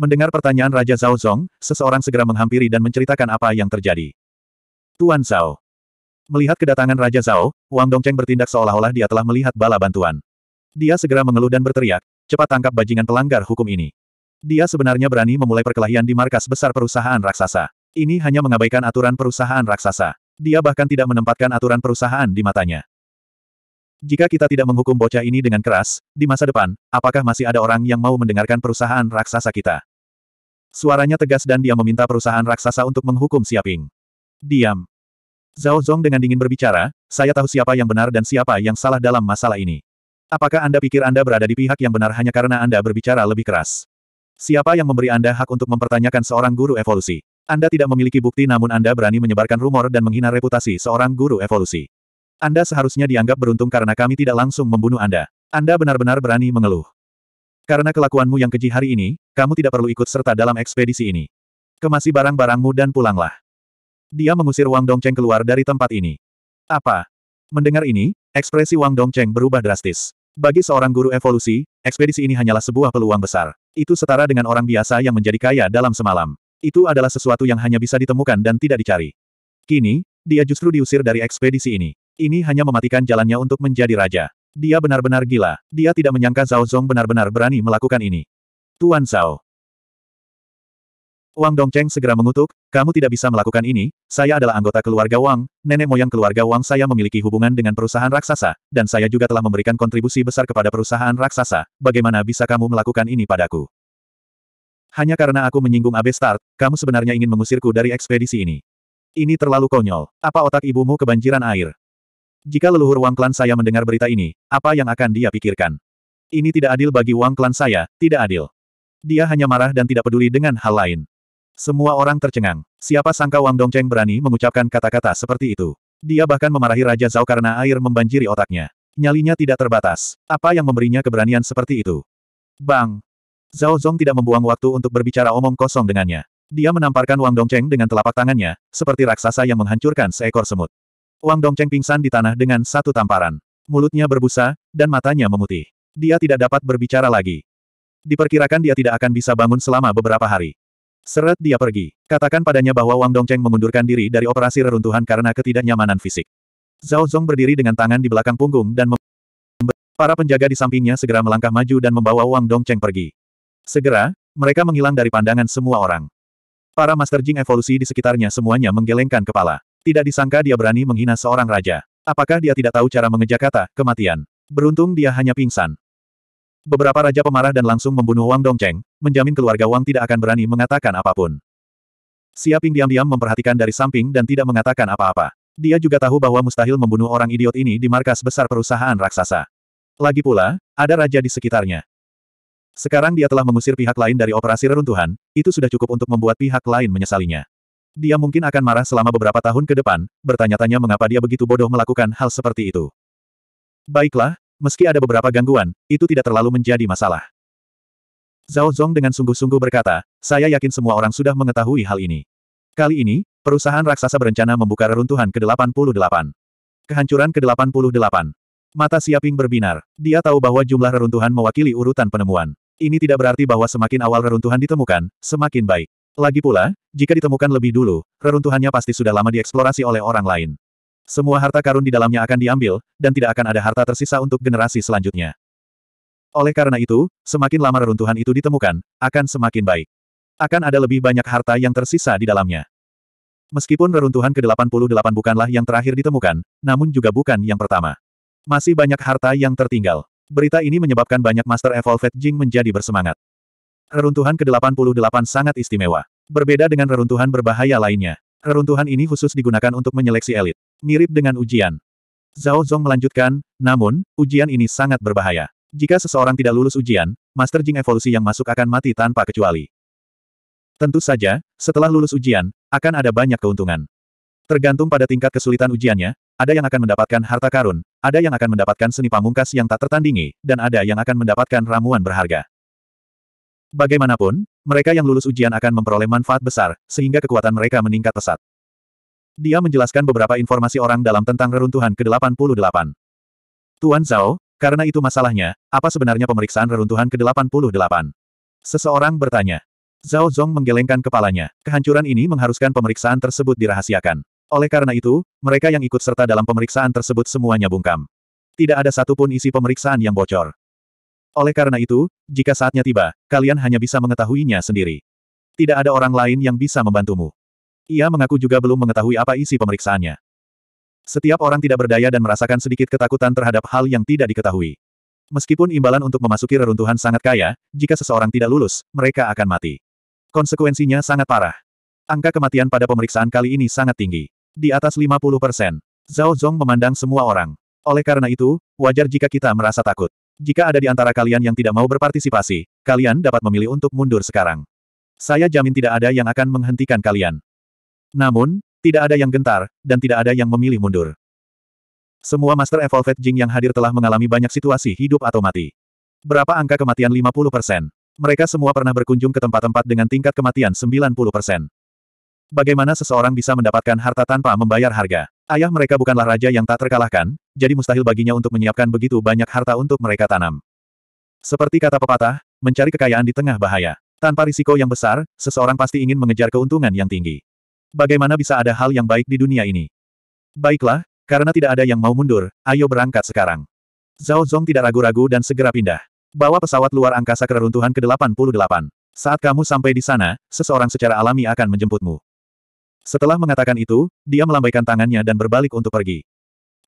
Mendengar pertanyaan Raja Zhao Zong, seseorang segera menghampiri dan menceritakan apa yang terjadi. Tuan Zhao. Melihat kedatangan Raja Zhao, Wang Dongcheng bertindak seolah-olah dia telah melihat bala bantuan. Dia segera mengeluh dan berteriak, cepat tangkap bajingan pelanggar hukum ini. Dia sebenarnya berani memulai perkelahian di markas besar perusahaan raksasa. Ini hanya mengabaikan aturan perusahaan raksasa. Dia bahkan tidak menempatkan aturan perusahaan di matanya. Jika kita tidak menghukum bocah ini dengan keras, di masa depan, apakah masih ada orang yang mau mendengarkan perusahaan raksasa kita? Suaranya tegas dan dia meminta perusahaan raksasa untuk menghukum Siaping. Diam. Zhao Zong dengan dingin berbicara, saya tahu siapa yang benar dan siapa yang salah dalam masalah ini. Apakah Anda pikir Anda berada di pihak yang benar hanya karena Anda berbicara lebih keras? Siapa yang memberi Anda hak untuk mempertanyakan seorang guru evolusi? Anda tidak memiliki bukti namun Anda berani menyebarkan rumor dan menghina reputasi seorang guru evolusi. Anda seharusnya dianggap beruntung karena kami tidak langsung membunuh Anda. Anda benar-benar berani mengeluh. Karena kelakuanmu yang keji hari ini, kamu tidak perlu ikut serta dalam ekspedisi ini. Kemasi barang-barangmu dan pulanglah. Dia mengusir Wang Dongcheng keluar dari tempat ini. Apa? Mendengar ini, ekspresi Wang Dongcheng berubah drastis. Bagi seorang guru evolusi, ekspedisi ini hanyalah sebuah peluang besar. Itu setara dengan orang biasa yang menjadi kaya dalam semalam. Itu adalah sesuatu yang hanya bisa ditemukan dan tidak dicari. Kini, dia justru diusir dari ekspedisi ini. Ini hanya mematikan jalannya untuk menjadi raja. Dia benar-benar gila. Dia tidak menyangka Zhao Zhong benar-benar berani melakukan ini. Tuan Zhao. Wang Dongcheng segera mengutuk, kamu tidak bisa melakukan ini, saya adalah anggota keluarga Wang, nenek moyang keluarga Wang saya memiliki hubungan dengan perusahaan raksasa, dan saya juga telah memberikan kontribusi besar kepada perusahaan raksasa, bagaimana bisa kamu melakukan ini padaku? Hanya karena aku menyinggung Abe Start, kamu sebenarnya ingin mengusirku dari ekspedisi ini. Ini terlalu konyol. Apa otak ibumu kebanjiran air? Jika leluhur Wang Klan saya mendengar berita ini, apa yang akan dia pikirkan? Ini tidak adil bagi Wang Klan saya, tidak adil. Dia hanya marah dan tidak peduli dengan hal lain. Semua orang tercengang. Siapa sangka Wang Dongcheng berani mengucapkan kata-kata seperti itu. Dia bahkan memarahi Raja Zhao karena air membanjiri otaknya. Nyalinya tidak terbatas. Apa yang memberinya keberanian seperti itu? Bang! Zhao Zhong tidak membuang waktu untuk berbicara omong kosong dengannya. Dia menamparkan Wang Dongcheng dengan telapak tangannya, seperti raksasa yang menghancurkan seekor semut. Wang Dongcheng pingsan di tanah dengan satu tamparan. Mulutnya berbusa, dan matanya memutih. Dia tidak dapat berbicara lagi. Diperkirakan dia tidak akan bisa bangun selama beberapa hari. Seret dia pergi. Katakan padanya bahwa Wang Dongcheng mengundurkan diri dari operasi reruntuhan karena ketidaknyamanan fisik. Zhao Zhong berdiri dengan tangan di belakang punggung dan Para penjaga di sampingnya segera melangkah maju dan membawa Wang Dongcheng pergi. Segera, mereka menghilang dari pandangan semua orang. Para Master Jing evolusi di sekitarnya semuanya menggelengkan kepala. Tidak disangka dia berani menghina seorang raja. Apakah dia tidak tahu cara mengejar kata, kematian? Beruntung dia hanya pingsan. Beberapa raja pemarah dan langsung membunuh Wang Dongcheng, menjamin keluarga Wang tidak akan berani mengatakan apapun. Siaping diam-diam memperhatikan dari samping dan tidak mengatakan apa-apa. Dia juga tahu bahwa mustahil membunuh orang idiot ini di markas besar perusahaan raksasa. Lagi pula, ada raja di sekitarnya. Sekarang dia telah mengusir pihak lain dari operasi reruntuhan, itu sudah cukup untuk membuat pihak lain menyesalinya. Dia mungkin akan marah selama beberapa tahun ke depan, bertanya-tanya mengapa dia begitu bodoh melakukan hal seperti itu. Baiklah, meski ada beberapa gangguan, itu tidak terlalu menjadi masalah. Zhao Zhong dengan sungguh-sungguh berkata, saya yakin semua orang sudah mengetahui hal ini. Kali ini, perusahaan raksasa berencana membuka reruntuhan ke-88. Kehancuran ke-88. Mata Siaping berbinar. Dia tahu bahwa jumlah reruntuhan mewakili urutan penemuan. Ini tidak berarti bahwa semakin awal reruntuhan ditemukan, semakin baik. Lagi pula, jika ditemukan lebih dulu, reruntuhannya pasti sudah lama dieksplorasi oleh orang lain. Semua harta karun di dalamnya akan diambil, dan tidak akan ada harta tersisa untuk generasi selanjutnya. Oleh karena itu, semakin lama reruntuhan itu ditemukan, akan semakin baik. Akan ada lebih banyak harta yang tersisa di dalamnya. Meskipun reruntuhan ke-88 bukanlah yang terakhir ditemukan, namun juga bukan yang pertama. Masih banyak harta yang tertinggal. Berita ini menyebabkan banyak Master Evolved Jing menjadi bersemangat. Reruntuhan ke-88 sangat istimewa. Berbeda dengan reruntuhan berbahaya lainnya. Reruntuhan ini khusus digunakan untuk menyeleksi elit. Mirip dengan ujian. Zhao Zhong melanjutkan, namun, ujian ini sangat berbahaya. Jika seseorang tidak lulus ujian, Master Jing evolusi yang masuk akan mati tanpa kecuali. Tentu saja, setelah lulus ujian, akan ada banyak keuntungan. Tergantung pada tingkat kesulitan ujiannya, ada yang akan mendapatkan harta karun, ada yang akan mendapatkan seni pamungkas yang tak tertandingi, dan ada yang akan mendapatkan ramuan berharga. Bagaimanapun, mereka yang lulus ujian akan memperoleh manfaat besar, sehingga kekuatan mereka meningkat pesat. Dia menjelaskan beberapa informasi orang dalam tentang reruntuhan ke-88. Tuan Zhao, karena itu masalahnya, apa sebenarnya pemeriksaan reruntuhan ke-88? Seseorang bertanya. Zhao Zhong menggelengkan kepalanya. Kehancuran ini mengharuskan pemeriksaan tersebut dirahasiakan. Oleh karena itu, mereka yang ikut serta dalam pemeriksaan tersebut semuanya bungkam. Tidak ada satupun isi pemeriksaan yang bocor. Oleh karena itu, jika saatnya tiba, kalian hanya bisa mengetahuinya sendiri. Tidak ada orang lain yang bisa membantumu. Ia mengaku juga belum mengetahui apa isi pemeriksaannya. Setiap orang tidak berdaya dan merasakan sedikit ketakutan terhadap hal yang tidak diketahui. Meskipun imbalan untuk memasuki reruntuhan sangat kaya, jika seseorang tidak lulus, mereka akan mati. Konsekuensinya sangat parah. Angka kematian pada pemeriksaan kali ini sangat tinggi. Di atas 50 persen. Zhao Zhong memandang semua orang. Oleh karena itu, wajar jika kita merasa takut. Jika ada di antara kalian yang tidak mau berpartisipasi, kalian dapat memilih untuk mundur sekarang. Saya jamin tidak ada yang akan menghentikan kalian. Namun, tidak ada yang gentar, dan tidak ada yang memilih mundur. Semua Master Evolved Jing yang hadir telah mengalami banyak situasi hidup atau mati. Berapa angka kematian 50%? Mereka semua pernah berkunjung ke tempat-tempat dengan tingkat kematian 90%. Bagaimana seseorang bisa mendapatkan harta tanpa membayar harga? Ayah mereka bukanlah raja yang tak terkalahkan, jadi mustahil baginya untuk menyiapkan begitu banyak harta untuk mereka tanam. Seperti kata pepatah, mencari kekayaan di tengah bahaya. Tanpa risiko yang besar, seseorang pasti ingin mengejar keuntungan yang tinggi. Bagaimana bisa ada hal yang baik di dunia ini? Baiklah, karena tidak ada yang mau mundur, ayo berangkat sekarang. Zhao Zong tidak ragu-ragu dan segera pindah. Bawa pesawat luar angkasa ke reruntuhan ke-88. Saat kamu sampai di sana, seseorang secara alami akan menjemputmu. Setelah mengatakan itu, dia melambaikan tangannya dan berbalik untuk pergi.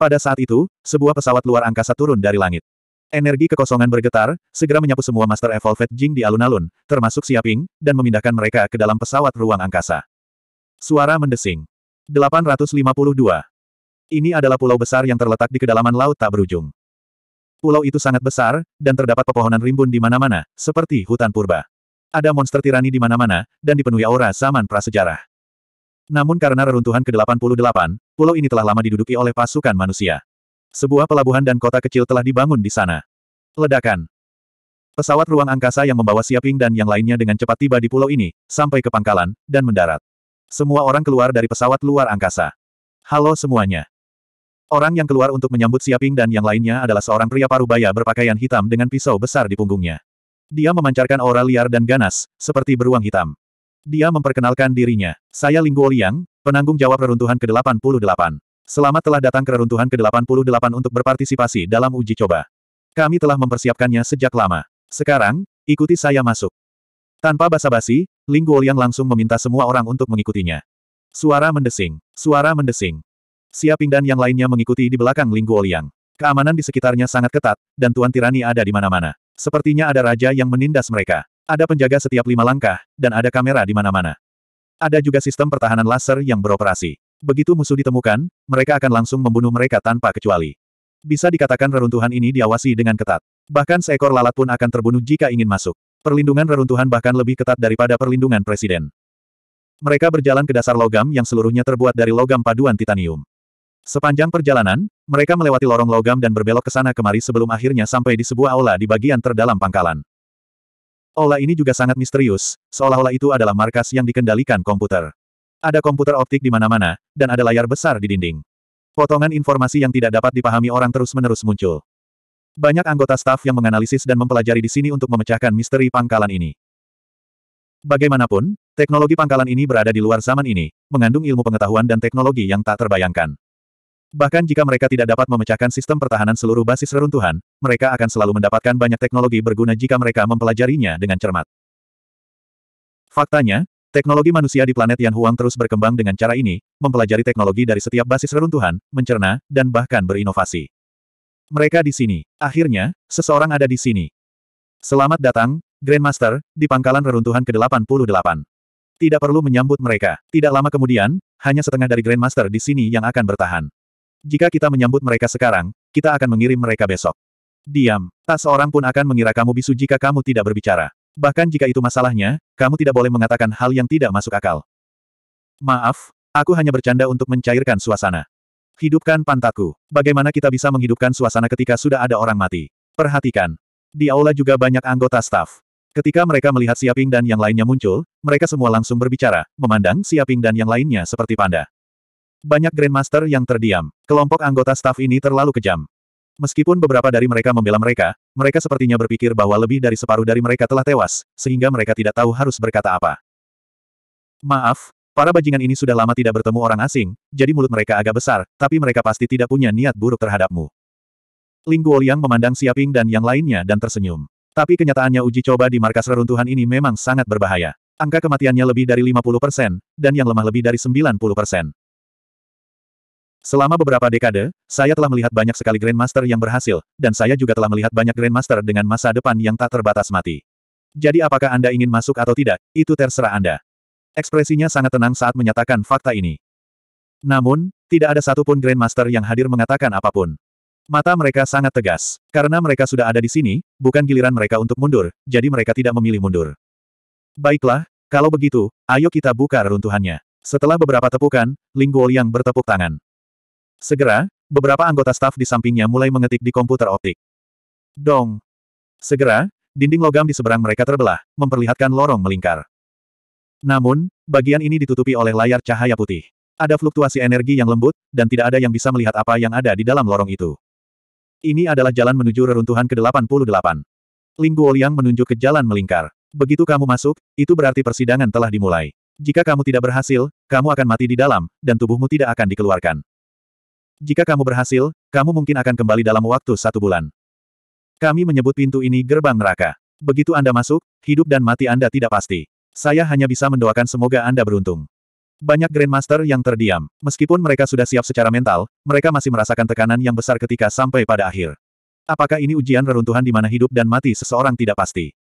Pada saat itu, sebuah pesawat luar angkasa turun dari langit. Energi kekosongan bergetar, segera menyapu semua Master Evolved Jing di alun-alun, termasuk Siaping, dan memindahkan mereka ke dalam pesawat ruang angkasa. Suara mendesing. 852. Ini adalah pulau besar yang terletak di kedalaman laut tak berujung. Pulau itu sangat besar, dan terdapat pepohonan rimbun di mana-mana, seperti hutan purba. Ada monster tirani di mana-mana, dan dipenuhi aura zaman prasejarah. Namun karena reruntuhan ke-88, pulau ini telah lama diduduki oleh pasukan manusia. Sebuah pelabuhan dan kota kecil telah dibangun di sana. Ledakan. Pesawat ruang angkasa yang membawa Siaping dan yang lainnya dengan cepat tiba di pulau ini, sampai ke pangkalan, dan mendarat. Semua orang keluar dari pesawat luar angkasa. Halo semuanya. Orang yang keluar untuk menyambut Siaping dan yang lainnya adalah seorang pria parubaya berpakaian hitam dengan pisau besar di punggungnya. Dia memancarkan aura liar dan ganas, seperti beruang hitam. Dia memperkenalkan dirinya. Saya Lingguo Liang, penanggung jawab reruntuhan ke-88. Selamat telah datang ke reruntuhan ke-88 untuk berpartisipasi dalam uji coba. Kami telah mempersiapkannya sejak lama. Sekarang, ikuti saya masuk. Tanpa basa-basi, Lingguo Liang langsung meminta semua orang untuk mengikutinya. Suara mendesing. Suara mendesing. Siaping dan yang lainnya mengikuti di belakang Lingguo Liang. Keamanan di sekitarnya sangat ketat, dan Tuan Tirani ada di mana-mana. Sepertinya ada raja yang menindas mereka. Ada penjaga setiap lima langkah, dan ada kamera di mana-mana. Ada juga sistem pertahanan laser yang beroperasi. Begitu musuh ditemukan, mereka akan langsung membunuh mereka tanpa kecuali. Bisa dikatakan reruntuhan ini diawasi dengan ketat. Bahkan seekor lalat pun akan terbunuh jika ingin masuk. Perlindungan reruntuhan bahkan lebih ketat daripada perlindungan presiden. Mereka berjalan ke dasar logam yang seluruhnya terbuat dari logam paduan titanium. Sepanjang perjalanan, mereka melewati lorong logam dan berbelok ke sana kemari sebelum akhirnya sampai di sebuah aula di bagian terdalam pangkalan. Ola ini juga sangat misterius, seolah-olah itu adalah markas yang dikendalikan komputer. Ada komputer optik di mana-mana, dan ada layar besar di dinding. Potongan informasi yang tidak dapat dipahami orang terus-menerus muncul. Banyak anggota staf yang menganalisis dan mempelajari di sini untuk memecahkan misteri pangkalan ini. Bagaimanapun, teknologi pangkalan ini berada di luar zaman ini, mengandung ilmu pengetahuan dan teknologi yang tak terbayangkan. Bahkan jika mereka tidak dapat memecahkan sistem pertahanan seluruh basis reruntuhan, mereka akan selalu mendapatkan banyak teknologi berguna jika mereka mempelajarinya dengan cermat. Faktanya, teknologi manusia di planet Yan Huang terus berkembang dengan cara ini, mempelajari teknologi dari setiap basis reruntuhan, mencerna, dan bahkan berinovasi. Mereka di sini. Akhirnya, seseorang ada di sini. Selamat datang, Grandmaster, di pangkalan reruntuhan ke-88. Tidak perlu menyambut mereka. Tidak lama kemudian, hanya setengah dari Grandmaster di sini yang akan bertahan. Jika kita menyambut mereka sekarang, kita akan mengirim mereka besok. Diam. Tak seorang pun akan mengira kamu bisu jika kamu tidak berbicara. Bahkan jika itu masalahnya, kamu tidak boleh mengatakan hal yang tidak masuk akal. Maaf, aku hanya bercanda untuk mencairkan suasana. Hidupkan pantatku. Bagaimana kita bisa menghidupkan suasana ketika sudah ada orang mati? Perhatikan. Di aula juga banyak anggota staf. Ketika mereka melihat Siaping dan yang lainnya muncul, mereka semua langsung berbicara, memandang Siaping dan yang lainnya seperti panda. Banyak Grandmaster yang terdiam. Kelompok anggota staf ini terlalu kejam. Meskipun beberapa dari mereka membela mereka, mereka sepertinya berpikir bahwa lebih dari separuh dari mereka telah tewas, sehingga mereka tidak tahu harus berkata apa. Maaf, para bajingan ini sudah lama tidak bertemu orang asing, jadi mulut mereka agak besar, tapi mereka pasti tidak punya niat buruk terhadapmu. Ling Guoliang memandang Siaping dan yang lainnya dan tersenyum. Tapi kenyataannya uji coba di markas reruntuhan ini memang sangat berbahaya. Angka kematiannya lebih dari 50%, dan yang lemah lebih dari 90%. Selama beberapa dekade, saya telah melihat banyak sekali Grandmaster yang berhasil, dan saya juga telah melihat banyak Grandmaster dengan masa depan yang tak terbatas mati. Jadi apakah Anda ingin masuk atau tidak, itu terserah Anda. Ekspresinya sangat tenang saat menyatakan fakta ini. Namun, tidak ada satupun Grandmaster yang hadir mengatakan apapun. Mata mereka sangat tegas, karena mereka sudah ada di sini, bukan giliran mereka untuk mundur, jadi mereka tidak memilih mundur. Baiklah, kalau begitu, ayo kita buka reruntuhannya. Setelah beberapa tepukan, Ling Guoliang bertepuk tangan. Segera, beberapa anggota staf di sampingnya mulai mengetik di komputer optik. Dong. Segera, dinding logam di seberang mereka terbelah, memperlihatkan lorong melingkar. Namun, bagian ini ditutupi oleh layar cahaya putih. Ada fluktuasi energi yang lembut, dan tidak ada yang bisa melihat apa yang ada di dalam lorong itu. Ini adalah jalan menuju reruntuhan ke-88. Ling Guoliang menunjuk ke jalan melingkar. Begitu kamu masuk, itu berarti persidangan telah dimulai. Jika kamu tidak berhasil, kamu akan mati di dalam, dan tubuhmu tidak akan dikeluarkan. Jika kamu berhasil, kamu mungkin akan kembali dalam waktu satu bulan. Kami menyebut pintu ini gerbang neraka. Begitu Anda masuk, hidup dan mati Anda tidak pasti. Saya hanya bisa mendoakan semoga Anda beruntung. Banyak Grandmaster yang terdiam. Meskipun mereka sudah siap secara mental, mereka masih merasakan tekanan yang besar ketika sampai pada akhir. Apakah ini ujian reruntuhan di mana hidup dan mati seseorang tidak pasti?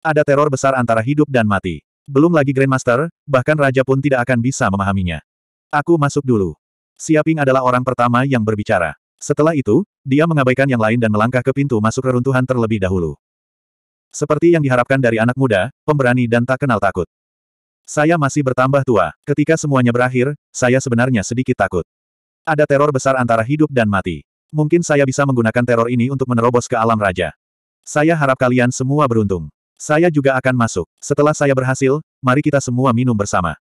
Ada teror besar antara hidup dan mati. Belum lagi Grandmaster, bahkan Raja pun tidak akan bisa memahaminya. Aku masuk dulu. Siaping adalah orang pertama yang berbicara. Setelah itu, dia mengabaikan yang lain dan melangkah ke pintu masuk reruntuhan terlebih dahulu. Seperti yang diharapkan dari anak muda, pemberani dan tak kenal takut. Saya masih bertambah tua. Ketika semuanya berakhir, saya sebenarnya sedikit takut. Ada teror besar antara hidup dan mati. Mungkin saya bisa menggunakan teror ini untuk menerobos ke alam raja. Saya harap kalian semua beruntung. Saya juga akan masuk. Setelah saya berhasil, mari kita semua minum bersama.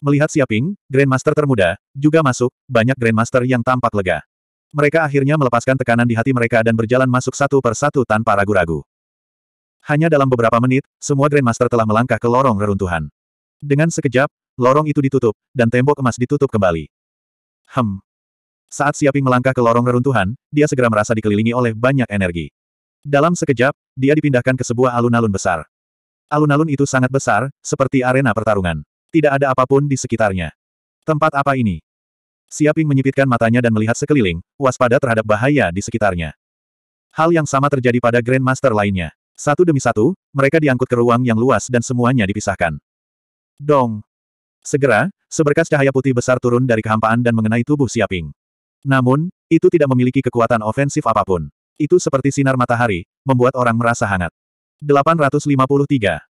Melihat Siaping, Grandmaster termuda, juga masuk, banyak Grandmaster yang tampak lega. Mereka akhirnya melepaskan tekanan di hati mereka dan berjalan masuk satu per satu tanpa ragu-ragu. Hanya dalam beberapa menit, semua Grandmaster telah melangkah ke lorong reruntuhan. Dengan sekejap, lorong itu ditutup, dan tembok emas ditutup kembali. Hem. Saat Siaping melangkah ke lorong reruntuhan, dia segera merasa dikelilingi oleh banyak energi. Dalam sekejap, dia dipindahkan ke sebuah alun-alun besar. Alun-alun itu sangat besar, seperti arena pertarungan. Tidak ada apapun di sekitarnya. Tempat apa ini? Siaping menyipitkan matanya dan melihat sekeliling, waspada terhadap bahaya di sekitarnya. Hal yang sama terjadi pada Grandmaster lainnya. Satu demi satu, mereka diangkut ke ruang yang luas dan semuanya dipisahkan. Dong! Segera, seberkas cahaya putih besar turun dari kehampaan dan mengenai tubuh Siaping. Namun, itu tidak memiliki kekuatan ofensif apapun. Itu seperti sinar matahari, membuat orang merasa hangat. 853.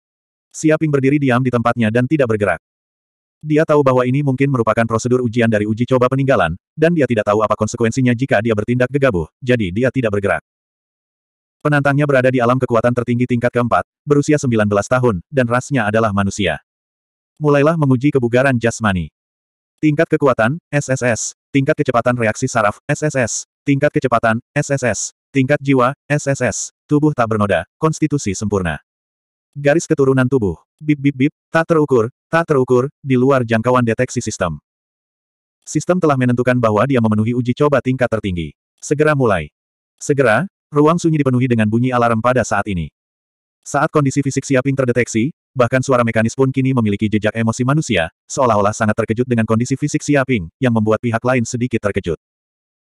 Siaping berdiri diam di tempatnya dan tidak bergerak. Dia tahu bahwa ini mungkin merupakan prosedur ujian dari uji coba peninggalan, dan dia tidak tahu apa konsekuensinya jika dia bertindak gegabah, jadi dia tidak bergerak. Penantangnya berada di alam kekuatan tertinggi tingkat keempat, berusia 19 tahun, dan rasnya adalah manusia. Mulailah menguji kebugaran jasmani. Tingkat kekuatan, SSS. Tingkat kecepatan reaksi saraf, SSS. Tingkat kecepatan, SSS. Tingkat jiwa, SSS. Tubuh tak bernoda, konstitusi sempurna. Garis keturunan tubuh. Bip bip bip, tak terukur, tak terukur, di luar jangkauan deteksi sistem. Sistem telah menentukan bahwa dia memenuhi uji coba tingkat tertinggi. Segera mulai. Segera, ruang sunyi dipenuhi dengan bunyi alarm pada saat ini. Saat kondisi fisik Siaping terdeteksi, bahkan suara mekanis pun kini memiliki jejak emosi manusia, seolah-olah sangat terkejut dengan kondisi fisik Siaping, yang membuat pihak lain sedikit terkejut.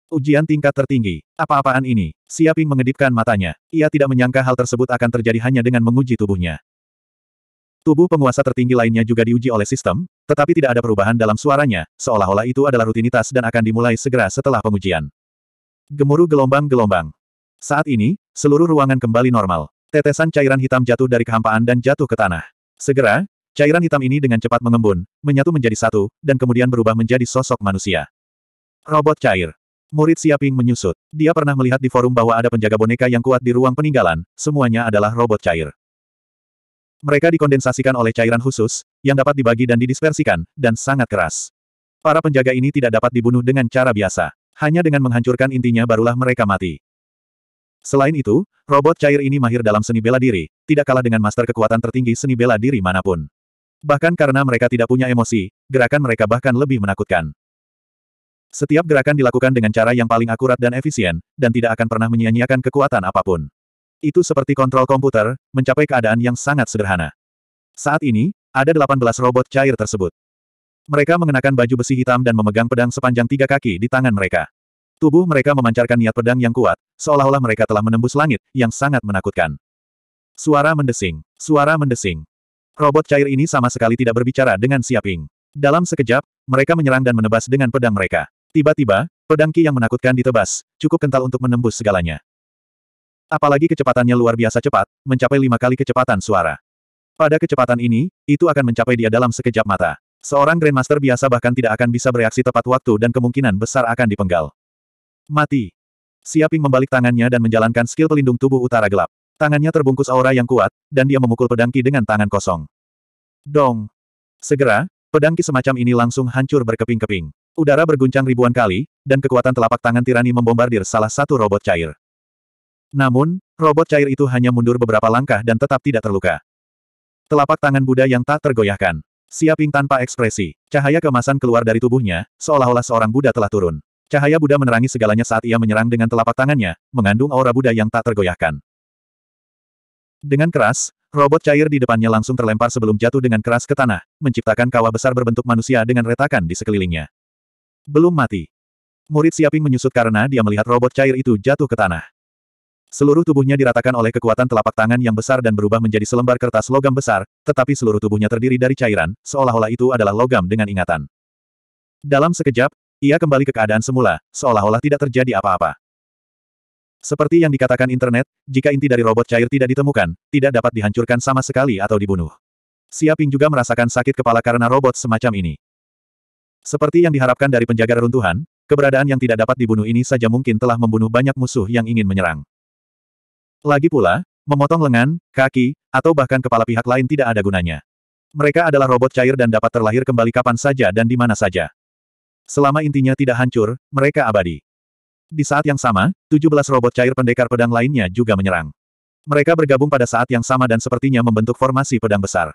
Ujian tingkat tertinggi. Apa-apaan ini? Siaping mengedipkan matanya. Ia tidak menyangka hal tersebut akan terjadi hanya dengan menguji tubuhnya. Tubuh penguasa tertinggi lainnya juga diuji oleh sistem, tetapi tidak ada perubahan dalam suaranya, seolah-olah itu adalah rutinitas dan akan dimulai segera setelah pengujian. Gemuruh gelombang-gelombang. Saat ini, seluruh ruangan kembali normal. Tetesan cairan hitam jatuh dari kehampaan dan jatuh ke tanah. Segera, cairan hitam ini dengan cepat mengembun, menyatu menjadi satu, dan kemudian berubah menjadi sosok manusia. Robot cair. Murid Siaping menyusut. Dia pernah melihat di forum bahwa ada penjaga boneka yang kuat di ruang peninggalan, semuanya adalah robot cair. Mereka dikondensasikan oleh cairan khusus, yang dapat dibagi dan didispersikan, dan sangat keras. Para penjaga ini tidak dapat dibunuh dengan cara biasa. Hanya dengan menghancurkan intinya barulah mereka mati. Selain itu, robot cair ini mahir dalam seni bela diri, tidak kalah dengan master kekuatan tertinggi seni bela diri manapun. Bahkan karena mereka tidak punya emosi, gerakan mereka bahkan lebih menakutkan. Setiap gerakan dilakukan dengan cara yang paling akurat dan efisien, dan tidak akan pernah menyia-nyiakan kekuatan apapun. Itu seperti kontrol komputer, mencapai keadaan yang sangat sederhana. Saat ini, ada 18 robot cair tersebut. Mereka mengenakan baju besi hitam dan memegang pedang sepanjang tiga kaki di tangan mereka. Tubuh mereka memancarkan niat pedang yang kuat, seolah-olah mereka telah menembus langit, yang sangat menakutkan. Suara mendesing. Suara mendesing. Robot cair ini sama sekali tidak berbicara dengan Siaping. Dalam sekejap, mereka menyerang dan menebas dengan pedang mereka. Tiba-tiba, pedang Ki yang menakutkan ditebas, cukup kental untuk menembus segalanya. Apalagi kecepatannya luar biasa cepat, mencapai lima kali kecepatan suara. Pada kecepatan ini, itu akan mencapai dia dalam sekejap mata. Seorang Grandmaster biasa bahkan tidak akan bisa bereaksi tepat waktu dan kemungkinan besar akan dipenggal. Mati. Siaping membalik tangannya dan menjalankan skill pelindung tubuh utara gelap. Tangannya terbungkus aura yang kuat, dan dia memukul pedangki dengan tangan kosong. Dong. Segera, pedangki semacam ini langsung hancur berkeping-keping. Udara berguncang ribuan kali, dan kekuatan telapak tangan tirani membombardir salah satu robot cair. Namun, robot cair itu hanya mundur beberapa langkah dan tetap tidak terluka. Telapak tangan Buddha yang tak tergoyahkan. Siaping tanpa ekspresi, cahaya kemasan keluar dari tubuhnya, seolah-olah seorang Buddha telah turun. Cahaya Buddha menerangi segalanya saat ia menyerang dengan telapak tangannya, mengandung aura Buddha yang tak tergoyahkan. Dengan keras, Robot cair di depannya langsung terlempar sebelum jatuh dengan keras ke tanah, menciptakan kawah besar berbentuk manusia dengan retakan di sekelilingnya. Belum mati. Murid Siaping menyusut karena dia melihat robot cair itu jatuh ke tanah. Seluruh tubuhnya diratakan oleh kekuatan telapak tangan yang besar dan berubah menjadi selembar kertas logam besar, tetapi seluruh tubuhnya terdiri dari cairan, seolah-olah itu adalah logam dengan ingatan. Dalam sekejap, ia kembali ke keadaan semula, seolah-olah tidak terjadi apa-apa. Seperti yang dikatakan internet, jika inti dari robot cair tidak ditemukan, tidak dapat dihancurkan sama sekali atau dibunuh. Siaping juga merasakan sakit kepala karena robot semacam ini. Seperti yang diharapkan dari penjaga reruntuhan, keberadaan yang tidak dapat dibunuh ini saja mungkin telah membunuh banyak musuh yang ingin menyerang. Lagi pula, memotong lengan, kaki, atau bahkan kepala pihak lain tidak ada gunanya. Mereka adalah robot cair dan dapat terlahir kembali kapan saja dan di mana saja. Selama intinya tidak hancur, mereka abadi. Di saat yang sama, 17 robot cair pendekar pedang lainnya juga menyerang. Mereka bergabung pada saat yang sama dan sepertinya membentuk formasi pedang besar.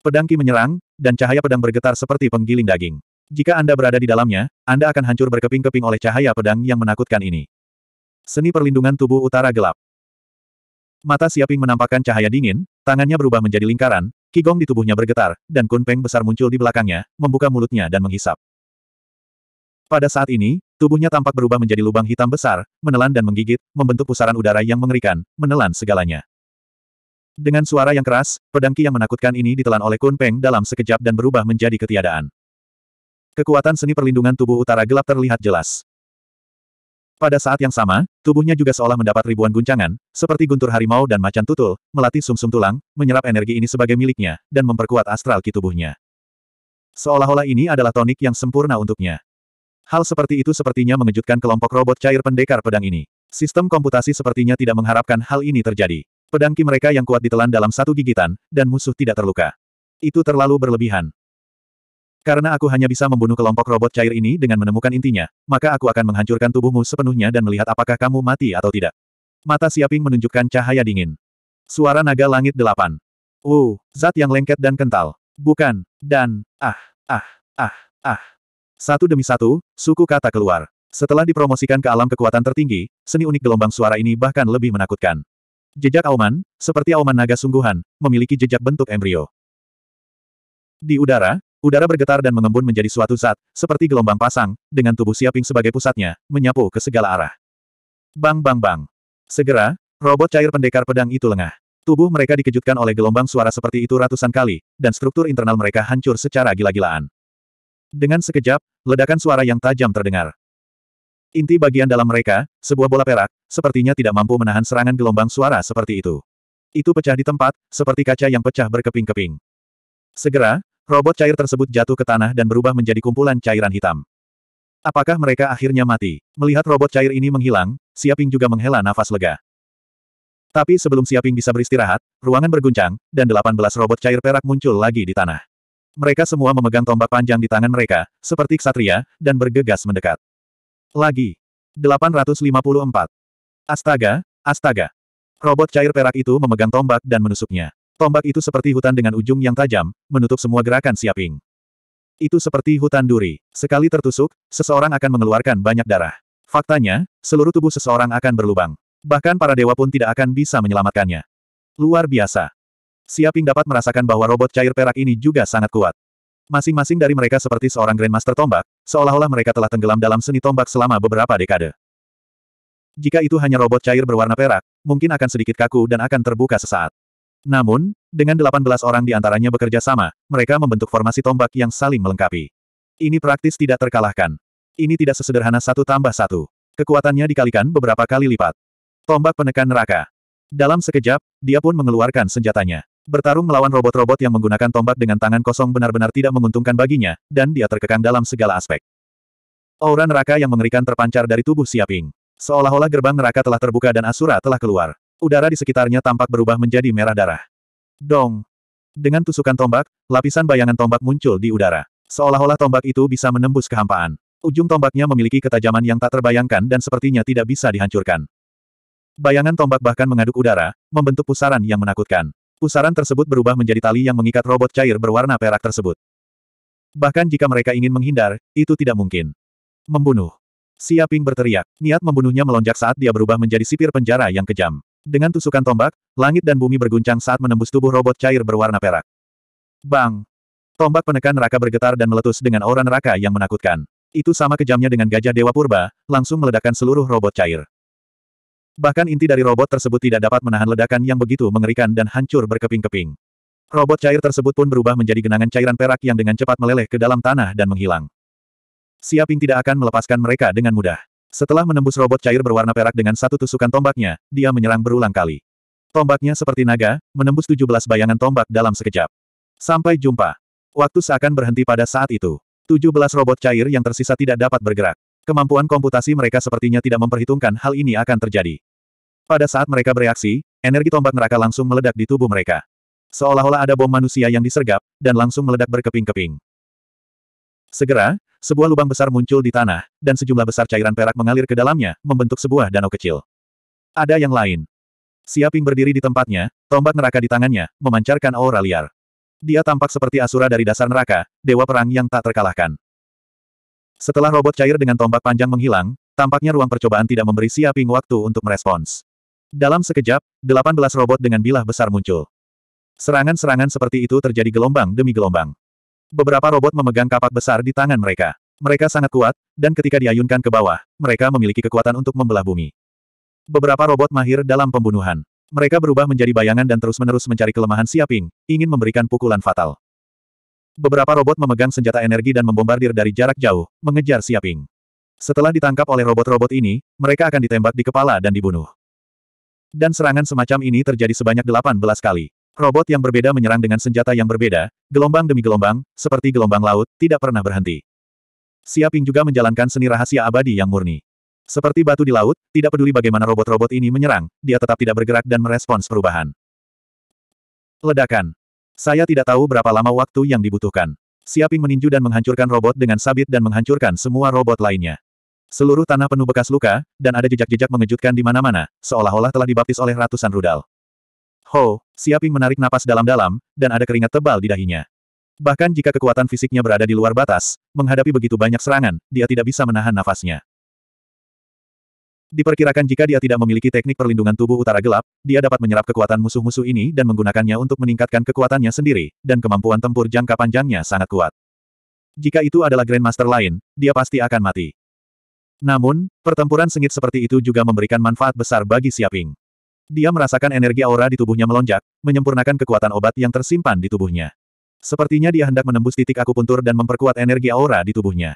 Pedang Ki menyerang, dan cahaya pedang bergetar seperti penggiling daging. Jika Anda berada di dalamnya, Anda akan hancur berkeping-keping oleh cahaya pedang yang menakutkan ini. Seni perlindungan tubuh utara gelap. Mata Siaping menampakkan cahaya dingin, tangannya berubah menjadi lingkaran, kigong di tubuhnya bergetar, dan Kunpeng besar muncul di belakangnya, membuka mulutnya dan menghisap. Pada saat ini, tubuhnya tampak berubah menjadi lubang hitam besar, menelan dan menggigit, membentuk pusaran udara yang mengerikan, menelan segalanya. Dengan suara yang keras, pedangki yang menakutkan ini ditelan oleh kunpeng dalam sekejap dan berubah menjadi ketiadaan. Kekuatan seni perlindungan tubuh utara gelap terlihat jelas. Pada saat yang sama, tubuhnya juga seolah mendapat ribuan guncangan, seperti guntur harimau dan macan tutul, melatih sumsum -sum tulang, menyerap energi ini sebagai miliknya, dan memperkuat astral ki tubuhnya. Seolah-olah ini adalah tonik yang sempurna untuknya. Hal seperti itu sepertinya mengejutkan kelompok robot cair pendekar pedang ini. Sistem komputasi sepertinya tidak mengharapkan hal ini terjadi. Pedangki mereka yang kuat ditelan dalam satu gigitan, dan musuh tidak terluka. Itu terlalu berlebihan. Karena aku hanya bisa membunuh kelompok robot cair ini dengan menemukan intinya, maka aku akan menghancurkan tubuhmu sepenuhnya dan melihat apakah kamu mati atau tidak. Mata Siaping menunjukkan cahaya dingin. Suara naga langit delapan. Uh, zat yang lengket dan kental. Bukan, dan, ah, ah, ah, ah. Satu demi satu, suku kata keluar. Setelah dipromosikan ke alam kekuatan tertinggi, seni unik gelombang suara ini bahkan lebih menakutkan. Jejak auman, seperti auman naga sungguhan, memiliki jejak bentuk embrio. Di udara, Udara bergetar dan mengembun menjadi suatu zat, seperti gelombang pasang, dengan tubuh Siaping sebagai pusatnya, menyapu ke segala arah. Bang bang bang. Segera, robot cair pendekar pedang itu lengah. Tubuh mereka dikejutkan oleh gelombang suara seperti itu ratusan kali, dan struktur internal mereka hancur secara gila-gilaan. Dengan sekejap, ledakan suara yang tajam terdengar. Inti bagian dalam mereka, sebuah bola perak, sepertinya tidak mampu menahan serangan gelombang suara seperti itu. Itu pecah di tempat, seperti kaca yang pecah berkeping-keping. Segera, Robot cair tersebut jatuh ke tanah dan berubah menjadi kumpulan cairan hitam. Apakah mereka akhirnya mati? Melihat robot cair ini menghilang, Siaping juga menghela nafas lega. Tapi sebelum Siaping bisa beristirahat, ruangan berguncang, dan 18 robot cair perak muncul lagi di tanah. Mereka semua memegang tombak panjang di tangan mereka, seperti ksatria, dan bergegas mendekat. Lagi. 854. Astaga, astaga. Robot cair perak itu memegang tombak dan menusuknya. Tombak itu seperti hutan dengan ujung yang tajam, menutup semua gerakan siaping. Itu seperti hutan duri. Sekali tertusuk, seseorang akan mengeluarkan banyak darah. Faktanya, seluruh tubuh seseorang akan berlubang. Bahkan para dewa pun tidak akan bisa menyelamatkannya. Luar biasa. Siaping dapat merasakan bahwa robot cair perak ini juga sangat kuat. Masing-masing dari mereka seperti seorang Grandmaster tombak, seolah-olah mereka telah tenggelam dalam seni tombak selama beberapa dekade. Jika itu hanya robot cair berwarna perak, mungkin akan sedikit kaku dan akan terbuka sesaat. Namun, dengan 18 orang di antaranya bekerja sama, mereka membentuk formasi tombak yang saling melengkapi. Ini praktis tidak terkalahkan. Ini tidak sesederhana satu tambah satu. Kekuatannya dikalikan beberapa kali lipat. Tombak penekan neraka. Dalam sekejap, dia pun mengeluarkan senjatanya. Bertarung melawan robot-robot yang menggunakan tombak dengan tangan kosong benar-benar tidak menguntungkan baginya, dan dia terkekang dalam segala aspek. Aura neraka yang mengerikan terpancar dari tubuh Siaping. Seolah-olah gerbang neraka telah terbuka dan Asura telah keluar. Udara di sekitarnya tampak berubah menjadi merah darah. Dong! Dengan tusukan tombak, lapisan bayangan tombak muncul di udara. Seolah-olah tombak itu bisa menembus kehampaan. Ujung tombaknya memiliki ketajaman yang tak terbayangkan dan sepertinya tidak bisa dihancurkan. Bayangan tombak bahkan mengaduk udara, membentuk pusaran yang menakutkan. Pusaran tersebut berubah menjadi tali yang mengikat robot cair berwarna perak tersebut. Bahkan jika mereka ingin menghindar, itu tidak mungkin. Membunuh. Siaping berteriak, niat membunuhnya melonjak saat dia berubah menjadi sipir penjara yang kejam. Dengan tusukan tombak, langit dan bumi berguncang saat menembus tubuh robot cair berwarna perak. Bang! Tombak penekan neraka bergetar dan meletus dengan aura neraka yang menakutkan. Itu sama kejamnya dengan gajah Dewa Purba, langsung meledakkan seluruh robot cair. Bahkan inti dari robot tersebut tidak dapat menahan ledakan yang begitu mengerikan dan hancur berkeping-keping. Robot cair tersebut pun berubah menjadi genangan cairan perak yang dengan cepat meleleh ke dalam tanah dan menghilang. Siaping tidak akan melepaskan mereka dengan mudah. Setelah menembus robot cair berwarna perak dengan satu tusukan tombaknya, dia menyerang berulang kali. Tombaknya seperti naga, menembus 17 bayangan tombak dalam sekejap. Sampai jumpa. Waktu seakan berhenti pada saat itu. 17 robot cair yang tersisa tidak dapat bergerak. Kemampuan komputasi mereka sepertinya tidak memperhitungkan hal ini akan terjadi. Pada saat mereka bereaksi, energi tombak neraka langsung meledak di tubuh mereka. Seolah-olah ada bom manusia yang disergap, dan langsung meledak berkeping-keping. Segera, sebuah lubang besar muncul di tanah, dan sejumlah besar cairan perak mengalir ke dalamnya, membentuk sebuah danau kecil. Ada yang lain. Siaping berdiri di tempatnya, tombak neraka di tangannya, memancarkan aura liar. Dia tampak seperti asura dari dasar neraka, dewa perang yang tak terkalahkan. Setelah robot cair dengan tombak panjang menghilang, tampaknya ruang percobaan tidak memberi Siaping waktu untuk merespons. Dalam sekejap, 18 robot dengan bilah besar muncul. Serangan-serangan seperti itu terjadi gelombang demi gelombang. Beberapa robot memegang kapak besar di tangan mereka. Mereka sangat kuat, dan ketika diayunkan ke bawah, mereka memiliki kekuatan untuk membelah bumi. Beberapa robot mahir dalam pembunuhan. Mereka berubah menjadi bayangan dan terus-menerus mencari kelemahan Siaping, ingin memberikan pukulan fatal. Beberapa robot memegang senjata energi dan membombardir dari jarak jauh, mengejar Siaping. Setelah ditangkap oleh robot-robot ini, mereka akan ditembak di kepala dan dibunuh. Dan serangan semacam ini terjadi sebanyak 18 kali. Robot yang berbeda menyerang dengan senjata yang berbeda, gelombang demi gelombang, seperti gelombang laut, tidak pernah berhenti. Siaping juga menjalankan seni rahasia abadi yang murni. Seperti batu di laut, tidak peduli bagaimana robot-robot ini menyerang, dia tetap tidak bergerak dan merespons perubahan. Ledakan. Saya tidak tahu berapa lama waktu yang dibutuhkan. Siaping meninju dan menghancurkan robot dengan sabit dan menghancurkan semua robot lainnya. Seluruh tanah penuh bekas luka, dan ada jejak-jejak mengejutkan di mana-mana, seolah-olah telah dibaptis oleh ratusan rudal. Ho, Siaping menarik napas dalam-dalam, dan ada keringat tebal di dahinya. Bahkan jika kekuatan fisiknya berada di luar batas, menghadapi begitu banyak serangan, dia tidak bisa menahan nafasnya. Diperkirakan jika dia tidak memiliki teknik perlindungan tubuh utara gelap, dia dapat menyerap kekuatan musuh-musuh ini dan menggunakannya untuk meningkatkan kekuatannya sendiri, dan kemampuan tempur jangka panjangnya sangat kuat. Jika itu adalah Grandmaster lain, dia pasti akan mati. Namun, pertempuran sengit seperti itu juga memberikan manfaat besar bagi Siaping. Dia merasakan energi aura di tubuhnya melonjak, menyempurnakan kekuatan obat yang tersimpan di tubuhnya. Sepertinya dia hendak menembus titik akupuntur dan memperkuat energi aura di tubuhnya.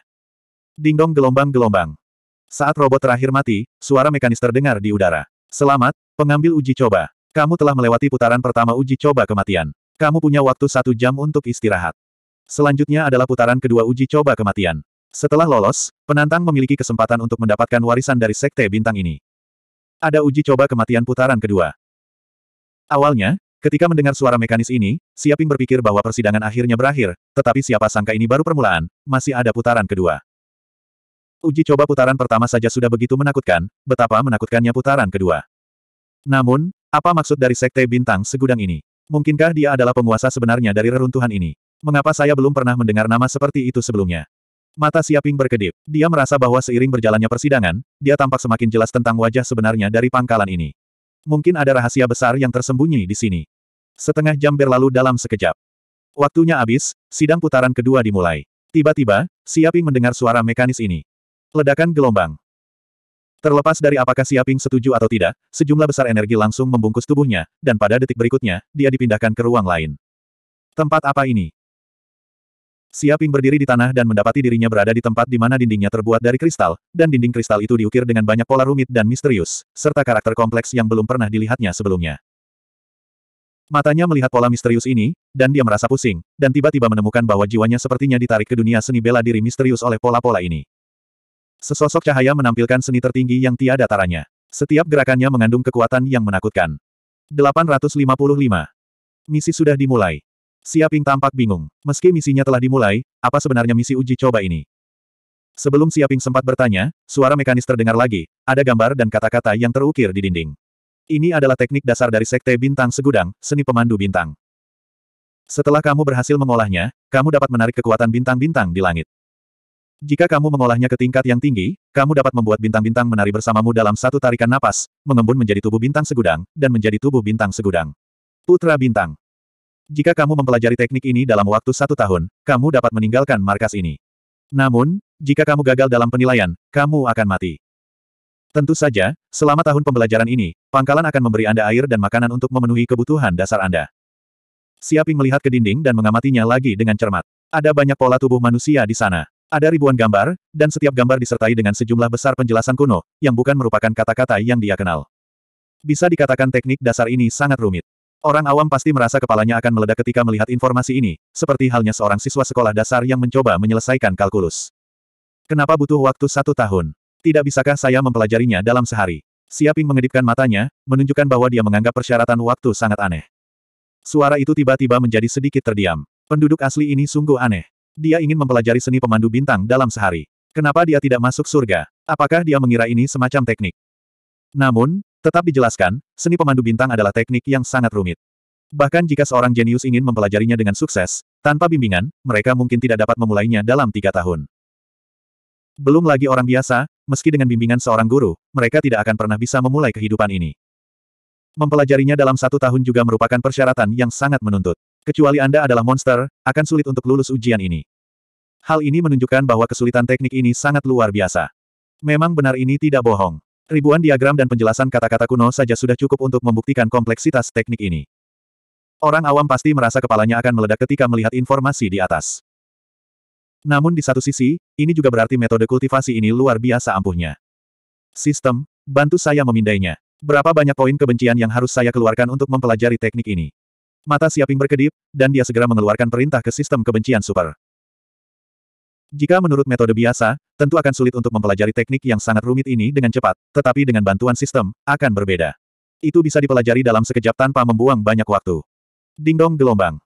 Dingdong gelombang-gelombang. Saat robot terakhir mati, suara mekanis terdengar di udara. Selamat, pengambil uji coba. Kamu telah melewati putaran pertama uji coba kematian. Kamu punya waktu satu jam untuk istirahat. Selanjutnya adalah putaran kedua uji coba kematian. Setelah lolos, penantang memiliki kesempatan untuk mendapatkan warisan dari Sekte Bintang ini. Ada uji coba kematian putaran kedua. Awalnya, ketika mendengar suara mekanis ini, Siaping berpikir bahwa persidangan akhirnya berakhir, tetapi siapa sangka ini baru permulaan, masih ada putaran kedua. Uji coba putaran pertama saja sudah begitu menakutkan, betapa menakutkannya putaran kedua. Namun, apa maksud dari Sekte Bintang Segudang ini? Mungkinkah dia adalah penguasa sebenarnya dari reruntuhan ini? Mengapa saya belum pernah mendengar nama seperti itu sebelumnya? Mata Siaping berkedip. Dia merasa bahwa seiring berjalannya persidangan, dia tampak semakin jelas tentang wajah sebenarnya dari pangkalan ini. Mungkin ada rahasia besar yang tersembunyi di sini. Setengah jam berlalu dalam sekejap. Waktunya habis, sidang putaran kedua dimulai. Tiba-tiba, Siaping mendengar suara mekanis ini. Ledakan gelombang. Terlepas dari apakah Siaping setuju atau tidak, sejumlah besar energi langsung membungkus tubuhnya, dan pada detik berikutnya, dia dipindahkan ke ruang lain. Tempat apa ini? Siaping berdiri di tanah dan mendapati dirinya berada di tempat di mana dindingnya terbuat dari kristal, dan dinding kristal itu diukir dengan banyak pola rumit dan misterius, serta karakter kompleks yang belum pernah dilihatnya sebelumnya. Matanya melihat pola misterius ini, dan dia merasa pusing, dan tiba-tiba menemukan bahwa jiwanya sepertinya ditarik ke dunia seni bela diri misterius oleh pola-pola ini. Sesosok cahaya menampilkan seni tertinggi yang tiada taranya. Setiap gerakannya mengandung kekuatan yang menakutkan. 855. Misi sudah dimulai. Siaping tampak bingung. Meski misinya telah dimulai, apa sebenarnya misi uji coba ini? Sebelum Siaping sempat bertanya, suara mekanis terdengar lagi, ada gambar dan kata-kata yang terukir di dinding. Ini adalah teknik dasar dari Sekte Bintang Segudang, seni pemandu bintang. Setelah kamu berhasil mengolahnya, kamu dapat menarik kekuatan bintang-bintang di langit. Jika kamu mengolahnya ke tingkat yang tinggi, kamu dapat membuat bintang-bintang menari bersamamu dalam satu tarikan napas, mengembun menjadi tubuh bintang segudang, dan menjadi tubuh bintang segudang. Putra Bintang jika kamu mempelajari teknik ini dalam waktu satu tahun, kamu dapat meninggalkan markas ini. Namun, jika kamu gagal dalam penilaian, kamu akan mati. Tentu saja, selama tahun pembelajaran ini, pangkalan akan memberi Anda air dan makanan untuk memenuhi kebutuhan dasar Anda. Siaping melihat ke dinding dan mengamatinya lagi dengan cermat. Ada banyak pola tubuh manusia di sana. Ada ribuan gambar, dan setiap gambar disertai dengan sejumlah besar penjelasan kuno, yang bukan merupakan kata-kata yang dia kenal. Bisa dikatakan teknik dasar ini sangat rumit. Orang awam pasti merasa kepalanya akan meledak ketika melihat informasi ini, seperti halnya seorang siswa sekolah dasar yang mencoba menyelesaikan kalkulus. Kenapa butuh waktu satu tahun? Tidak bisakah saya mempelajarinya dalam sehari? Siaping mengedipkan matanya, menunjukkan bahwa dia menganggap persyaratan waktu sangat aneh. Suara itu tiba-tiba menjadi sedikit terdiam. Penduduk asli ini sungguh aneh. Dia ingin mempelajari seni pemandu bintang dalam sehari. Kenapa dia tidak masuk surga? Apakah dia mengira ini semacam teknik? Namun, Tetap dijelaskan, seni pemandu bintang adalah teknik yang sangat rumit. Bahkan jika seorang jenius ingin mempelajarinya dengan sukses, tanpa bimbingan, mereka mungkin tidak dapat memulainya dalam tiga tahun. Belum lagi orang biasa, meski dengan bimbingan seorang guru, mereka tidak akan pernah bisa memulai kehidupan ini. Mempelajarinya dalam satu tahun juga merupakan persyaratan yang sangat menuntut. Kecuali Anda adalah monster, akan sulit untuk lulus ujian ini. Hal ini menunjukkan bahwa kesulitan teknik ini sangat luar biasa. Memang benar ini tidak bohong. Ribuan diagram dan penjelasan kata-kata kuno saja sudah cukup untuk membuktikan kompleksitas teknik ini. Orang awam pasti merasa kepalanya akan meledak ketika melihat informasi di atas. Namun di satu sisi, ini juga berarti metode kultivasi ini luar biasa ampuhnya. Sistem, bantu saya memindainya. Berapa banyak poin kebencian yang harus saya keluarkan untuk mempelajari teknik ini? Mata Siaping berkedip, dan dia segera mengeluarkan perintah ke sistem kebencian super. Jika menurut metode biasa, tentu akan sulit untuk mempelajari teknik yang sangat rumit ini dengan cepat, tetapi dengan bantuan sistem, akan berbeda. Itu bisa dipelajari dalam sekejap tanpa membuang banyak waktu. Dingdong gelombang.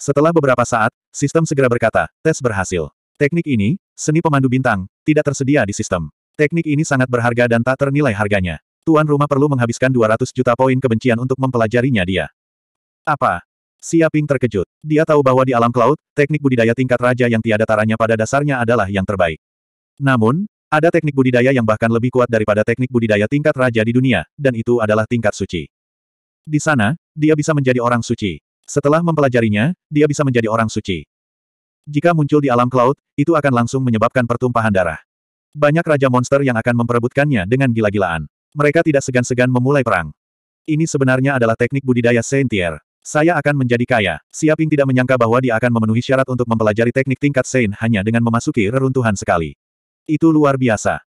Setelah beberapa saat, sistem segera berkata, tes berhasil. Teknik ini, seni pemandu bintang, tidak tersedia di sistem. Teknik ini sangat berharga dan tak ternilai harganya. Tuan rumah perlu menghabiskan 200 juta poin kebencian untuk mempelajarinya dia. Apa? Siaping terkejut. Dia tahu bahwa di alam cloud, teknik budidaya tingkat raja yang tiada taranya pada dasarnya adalah yang terbaik. Namun, ada teknik budidaya yang bahkan lebih kuat daripada teknik budidaya tingkat raja di dunia, dan itu adalah tingkat suci. Di sana, dia bisa menjadi orang suci. Setelah mempelajarinya, dia bisa menjadi orang suci. Jika muncul di alam cloud, itu akan langsung menyebabkan pertumpahan darah. Banyak raja monster yang akan memperebutkannya dengan gila-gilaan. Mereka tidak segan-segan memulai perang. Ini sebenarnya adalah teknik budidaya Saint saya akan menjadi kaya. Siaping tidak menyangka bahwa dia akan memenuhi syarat untuk mempelajari teknik tingkat Sein hanya dengan memasuki reruntuhan sekali. Itu luar biasa.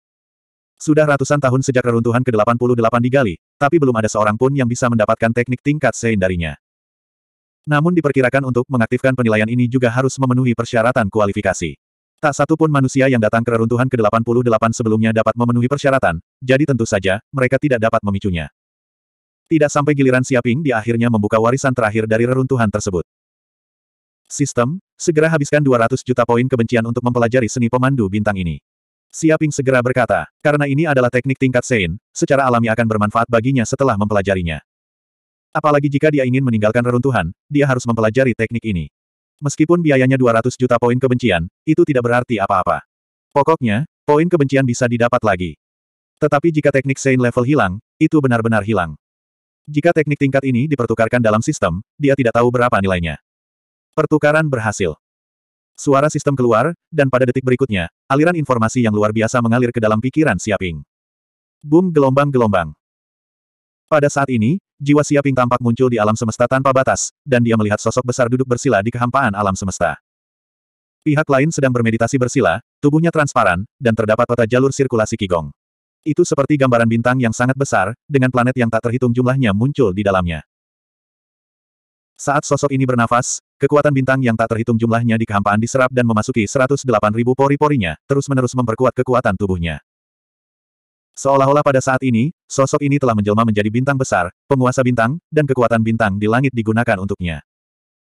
Sudah ratusan tahun sejak reruntuhan ke-88 digali, tapi belum ada seorang pun yang bisa mendapatkan teknik tingkat Sein darinya. Namun diperkirakan untuk mengaktifkan penilaian ini juga harus memenuhi persyaratan kualifikasi. Tak satu pun manusia yang datang ke reruntuhan ke-88 sebelumnya dapat memenuhi persyaratan, jadi tentu saja, mereka tidak dapat memicunya. Tidak sampai giliran Siaping di akhirnya membuka warisan terakhir dari reruntuhan tersebut. Sistem, segera habiskan 200 juta poin kebencian untuk mempelajari seni pemandu bintang ini. Siaping segera berkata, karena ini adalah teknik tingkat Sein, secara alami akan bermanfaat baginya setelah mempelajarinya. Apalagi jika dia ingin meninggalkan reruntuhan, dia harus mempelajari teknik ini. Meskipun biayanya 200 juta poin kebencian, itu tidak berarti apa-apa. Pokoknya, poin kebencian bisa didapat lagi. Tetapi jika teknik Sein level hilang, itu benar-benar hilang. Jika teknik tingkat ini dipertukarkan dalam sistem, dia tidak tahu berapa nilainya. Pertukaran berhasil. Suara sistem keluar, dan pada detik berikutnya, aliran informasi yang luar biasa mengalir ke dalam pikiran Siaping. Boom gelombang-gelombang. Pada saat ini, jiwa Siaping tampak muncul di alam semesta tanpa batas, dan dia melihat sosok besar duduk bersila di kehampaan alam semesta. Pihak lain sedang bermeditasi bersila, tubuhnya transparan, dan terdapat peta jalur sirkulasi kigong. Itu seperti gambaran bintang yang sangat besar, dengan planet yang tak terhitung jumlahnya muncul di dalamnya. Saat sosok ini bernafas, kekuatan bintang yang tak terhitung jumlahnya di kehampaan diserap dan memasuki 108.000 pori-porinya, terus-menerus memperkuat kekuatan tubuhnya. Seolah-olah pada saat ini, sosok ini telah menjelma menjadi bintang besar, penguasa bintang, dan kekuatan bintang di langit digunakan untuknya.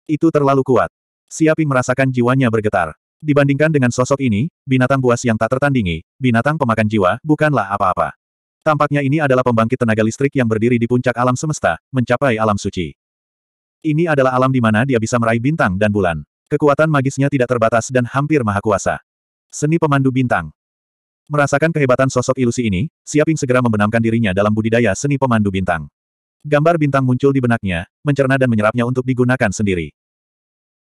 Itu terlalu kuat. Siaping merasakan jiwanya bergetar. Dibandingkan dengan sosok ini, binatang buas yang tak tertandingi, binatang pemakan jiwa, bukanlah apa-apa. Tampaknya ini adalah pembangkit tenaga listrik yang berdiri di puncak alam semesta, mencapai alam suci. Ini adalah alam di mana dia bisa meraih bintang dan bulan. Kekuatan magisnya tidak terbatas dan hampir maha kuasa. Seni pemandu bintang. Merasakan kehebatan sosok ilusi ini, Siaping segera membenamkan dirinya dalam budidaya seni pemandu bintang. Gambar bintang muncul di benaknya, mencerna dan menyerapnya untuk digunakan sendiri.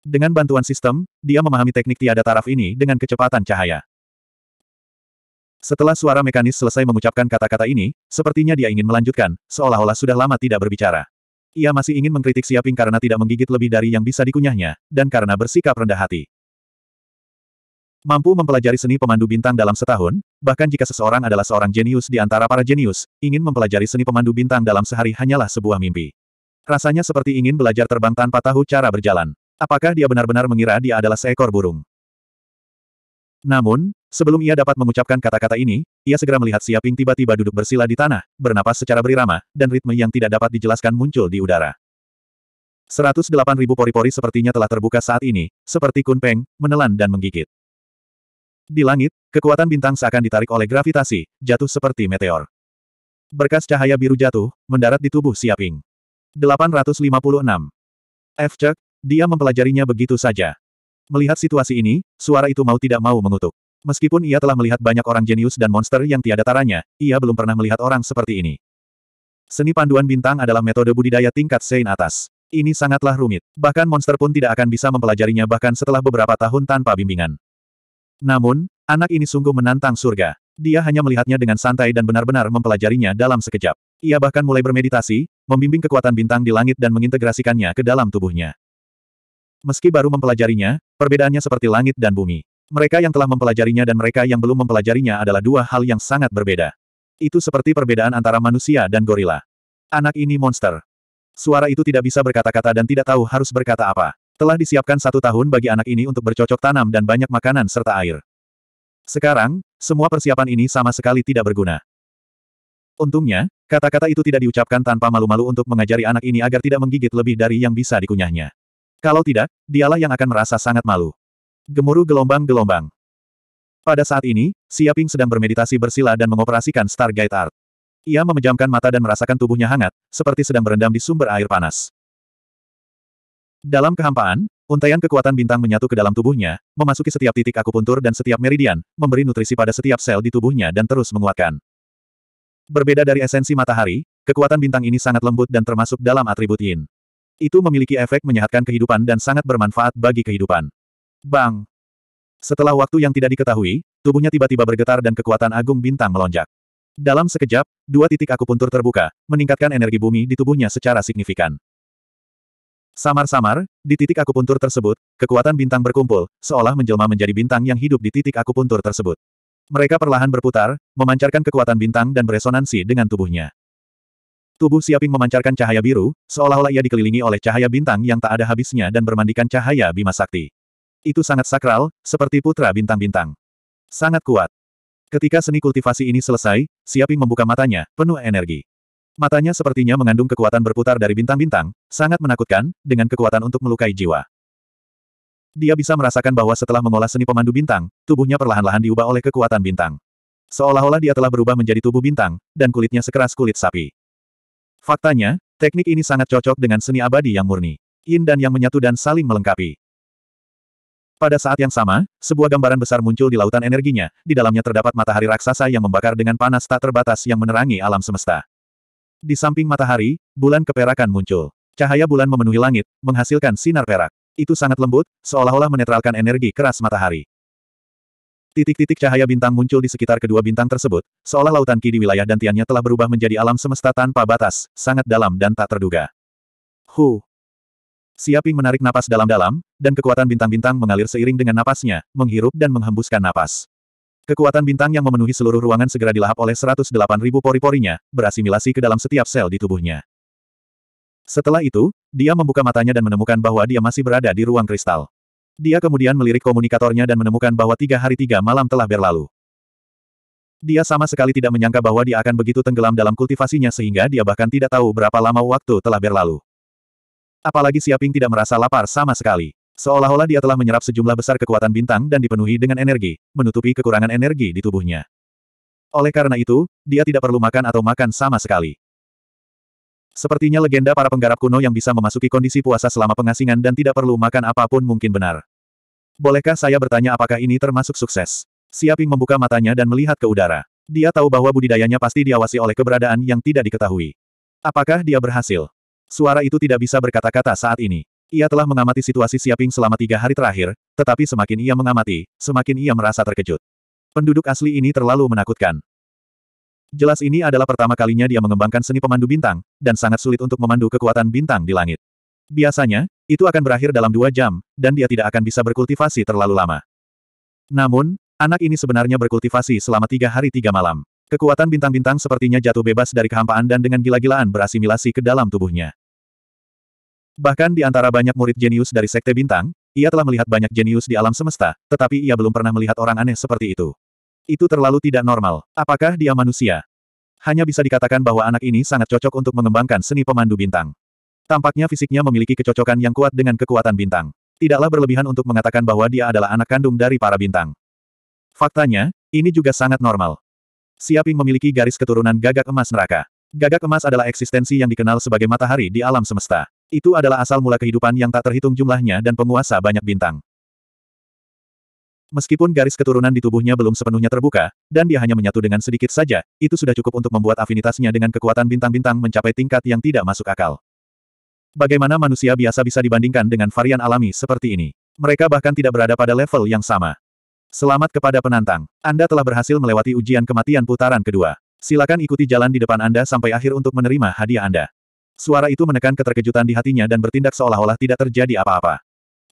Dengan bantuan sistem, dia memahami teknik tiada taraf ini dengan kecepatan cahaya. Setelah suara mekanis selesai mengucapkan kata-kata ini, sepertinya dia ingin melanjutkan, seolah-olah sudah lama tidak berbicara. Ia masih ingin mengkritik Siaping karena tidak menggigit lebih dari yang bisa dikunyahnya, dan karena bersikap rendah hati. Mampu mempelajari seni pemandu bintang dalam setahun, bahkan jika seseorang adalah seorang jenius di antara para jenius, ingin mempelajari seni pemandu bintang dalam sehari hanyalah sebuah mimpi. Rasanya seperti ingin belajar terbang tanpa tahu cara berjalan. Apakah dia benar-benar mengira dia adalah seekor burung? Namun, sebelum ia dapat mengucapkan kata-kata ini, ia segera melihat Siaping tiba-tiba duduk bersila di tanah, bernapas secara berirama, dan ritme yang tidak dapat dijelaskan muncul di udara. 108.000 pori-pori sepertinya telah terbuka saat ini, seperti kunpeng, menelan dan menggigit. Di langit, kekuatan bintang seakan ditarik oleh gravitasi, jatuh seperti meteor. Berkas cahaya biru jatuh, mendarat di tubuh Siaping. 856. F. Cek, dia mempelajarinya begitu saja. Melihat situasi ini, suara itu mau tidak mau mengutuk. Meskipun ia telah melihat banyak orang jenius dan monster yang tiada taranya, ia belum pernah melihat orang seperti ini. Seni panduan bintang adalah metode budidaya tingkat Sein atas. Ini sangatlah rumit. Bahkan monster pun tidak akan bisa mempelajarinya bahkan setelah beberapa tahun tanpa bimbingan. Namun, anak ini sungguh menantang surga. Dia hanya melihatnya dengan santai dan benar-benar mempelajarinya dalam sekejap. Ia bahkan mulai bermeditasi, membimbing kekuatan bintang di langit dan mengintegrasikannya ke dalam tubuhnya. Meski baru mempelajarinya, perbedaannya seperti langit dan bumi. Mereka yang telah mempelajarinya dan mereka yang belum mempelajarinya adalah dua hal yang sangat berbeda. Itu seperti perbedaan antara manusia dan gorila. Anak ini monster. Suara itu tidak bisa berkata-kata dan tidak tahu harus berkata apa. Telah disiapkan satu tahun bagi anak ini untuk bercocok tanam dan banyak makanan serta air. Sekarang, semua persiapan ini sama sekali tidak berguna. Untungnya, kata-kata itu tidak diucapkan tanpa malu-malu untuk mengajari anak ini agar tidak menggigit lebih dari yang bisa dikunyahnya. Kalau tidak, dialah yang akan merasa sangat malu. Gemuruh gelombang-gelombang. Pada saat ini, Siaping sedang bermeditasi bersila dan mengoperasikan Stargate Art. Ia memejamkan mata dan merasakan tubuhnya hangat, seperti sedang berendam di sumber air panas. Dalam kehampaan, untaian kekuatan bintang menyatu ke dalam tubuhnya, memasuki setiap titik akupuntur dan setiap meridian, memberi nutrisi pada setiap sel di tubuhnya dan terus menguatkan. Berbeda dari esensi matahari, kekuatan bintang ini sangat lembut dan termasuk dalam atribut yin. Itu memiliki efek menyehatkan kehidupan dan sangat bermanfaat bagi kehidupan. Bang! Setelah waktu yang tidak diketahui, tubuhnya tiba-tiba bergetar dan kekuatan agung bintang melonjak. Dalam sekejap, dua titik aku puntur terbuka, meningkatkan energi bumi di tubuhnya secara signifikan. Samar-samar, di titik akupuntur tersebut, kekuatan bintang berkumpul, seolah menjelma menjadi bintang yang hidup di titik akupuntur tersebut. Mereka perlahan berputar, memancarkan kekuatan bintang dan beresonansi dengan tubuhnya. Tubuh Siaping memancarkan cahaya biru, seolah-olah ia dikelilingi oleh cahaya bintang yang tak ada habisnya dan bermandikan cahaya Bima Sakti. Itu sangat sakral, seperti putra bintang-bintang. Sangat kuat. Ketika seni kultivasi ini selesai, Siaping membuka matanya, penuh energi. Matanya sepertinya mengandung kekuatan berputar dari bintang-bintang, sangat menakutkan, dengan kekuatan untuk melukai jiwa. Dia bisa merasakan bahwa setelah mengolah seni pemandu bintang, tubuhnya perlahan-lahan diubah oleh kekuatan bintang. Seolah-olah dia telah berubah menjadi tubuh bintang, dan kulitnya sekeras kulit sapi. Faktanya, teknik ini sangat cocok dengan seni abadi yang murni. Yin dan yang menyatu dan saling melengkapi. Pada saat yang sama, sebuah gambaran besar muncul di lautan energinya, di dalamnya terdapat matahari raksasa yang membakar dengan panas tak terbatas yang menerangi alam semesta. Di samping matahari, bulan keperakan muncul. Cahaya bulan memenuhi langit, menghasilkan sinar perak. Itu sangat lembut, seolah-olah menetralkan energi keras matahari. Titik-titik cahaya bintang muncul di sekitar kedua bintang tersebut, seolah lautan ki di wilayah dantiannya telah berubah menjadi alam semesta tanpa batas, sangat dalam dan tak terduga. Hu. Siaping menarik napas dalam-dalam, dan kekuatan bintang-bintang mengalir seiring dengan napasnya, menghirup dan menghembuskan napas. Kekuatan bintang yang memenuhi seluruh ruangan segera dilahap oleh ribu pori-porinya, berasimilasi ke dalam setiap sel di tubuhnya. Setelah itu, dia membuka matanya dan menemukan bahwa dia masih berada di ruang kristal. Dia kemudian melirik komunikatornya dan menemukan bahwa tiga hari tiga malam telah berlalu. Dia sama sekali tidak menyangka bahwa dia akan begitu tenggelam dalam kultivasinya sehingga dia bahkan tidak tahu berapa lama waktu telah berlalu. Apalagi Siaping tidak merasa lapar sama sekali. Seolah-olah dia telah menyerap sejumlah besar kekuatan bintang dan dipenuhi dengan energi, menutupi kekurangan energi di tubuhnya. Oleh karena itu, dia tidak perlu makan atau makan sama sekali. Sepertinya legenda para penggarap kuno yang bisa memasuki kondisi puasa selama pengasingan dan tidak perlu makan apapun mungkin benar. Bolehkah saya bertanya apakah ini termasuk sukses? Siaping membuka matanya dan melihat ke udara. Dia tahu bahwa budidayanya pasti diawasi oleh keberadaan yang tidak diketahui. Apakah dia berhasil? Suara itu tidak bisa berkata-kata saat ini. Ia telah mengamati situasi Siaping selama tiga hari terakhir, tetapi semakin ia mengamati, semakin ia merasa terkejut. Penduduk asli ini terlalu menakutkan. Jelas ini adalah pertama kalinya dia mengembangkan seni pemandu bintang, dan sangat sulit untuk memandu kekuatan bintang di langit. Biasanya, itu akan berakhir dalam dua jam, dan dia tidak akan bisa berkultivasi terlalu lama. Namun, anak ini sebenarnya berkultivasi selama tiga hari tiga malam. Kekuatan bintang-bintang sepertinya jatuh bebas dari kehampaan dan dengan gila-gilaan berasimilasi ke dalam tubuhnya. Bahkan di antara banyak murid jenius dari Sekte Bintang, ia telah melihat banyak jenius di alam semesta, tetapi ia belum pernah melihat orang aneh seperti itu. Itu terlalu tidak normal. Apakah dia manusia? Hanya bisa dikatakan bahwa anak ini sangat cocok untuk mengembangkan seni pemandu bintang. Tampaknya fisiknya memiliki kecocokan yang kuat dengan kekuatan bintang. Tidaklah berlebihan untuk mengatakan bahwa dia adalah anak kandung dari para bintang. Faktanya, ini juga sangat normal. Siaping memiliki garis keturunan gagak emas neraka. Gagak emas adalah eksistensi yang dikenal sebagai matahari di alam semesta. Itu adalah asal mula kehidupan yang tak terhitung jumlahnya dan penguasa banyak bintang. Meskipun garis keturunan di tubuhnya belum sepenuhnya terbuka, dan dia hanya menyatu dengan sedikit saja, itu sudah cukup untuk membuat afinitasnya dengan kekuatan bintang-bintang mencapai tingkat yang tidak masuk akal. Bagaimana manusia biasa bisa dibandingkan dengan varian alami seperti ini? Mereka bahkan tidak berada pada level yang sama. Selamat kepada penantang. Anda telah berhasil melewati ujian kematian putaran kedua. Silakan ikuti jalan di depan Anda sampai akhir untuk menerima hadiah Anda. Suara itu menekan keterkejutan di hatinya dan bertindak seolah-olah tidak terjadi apa-apa.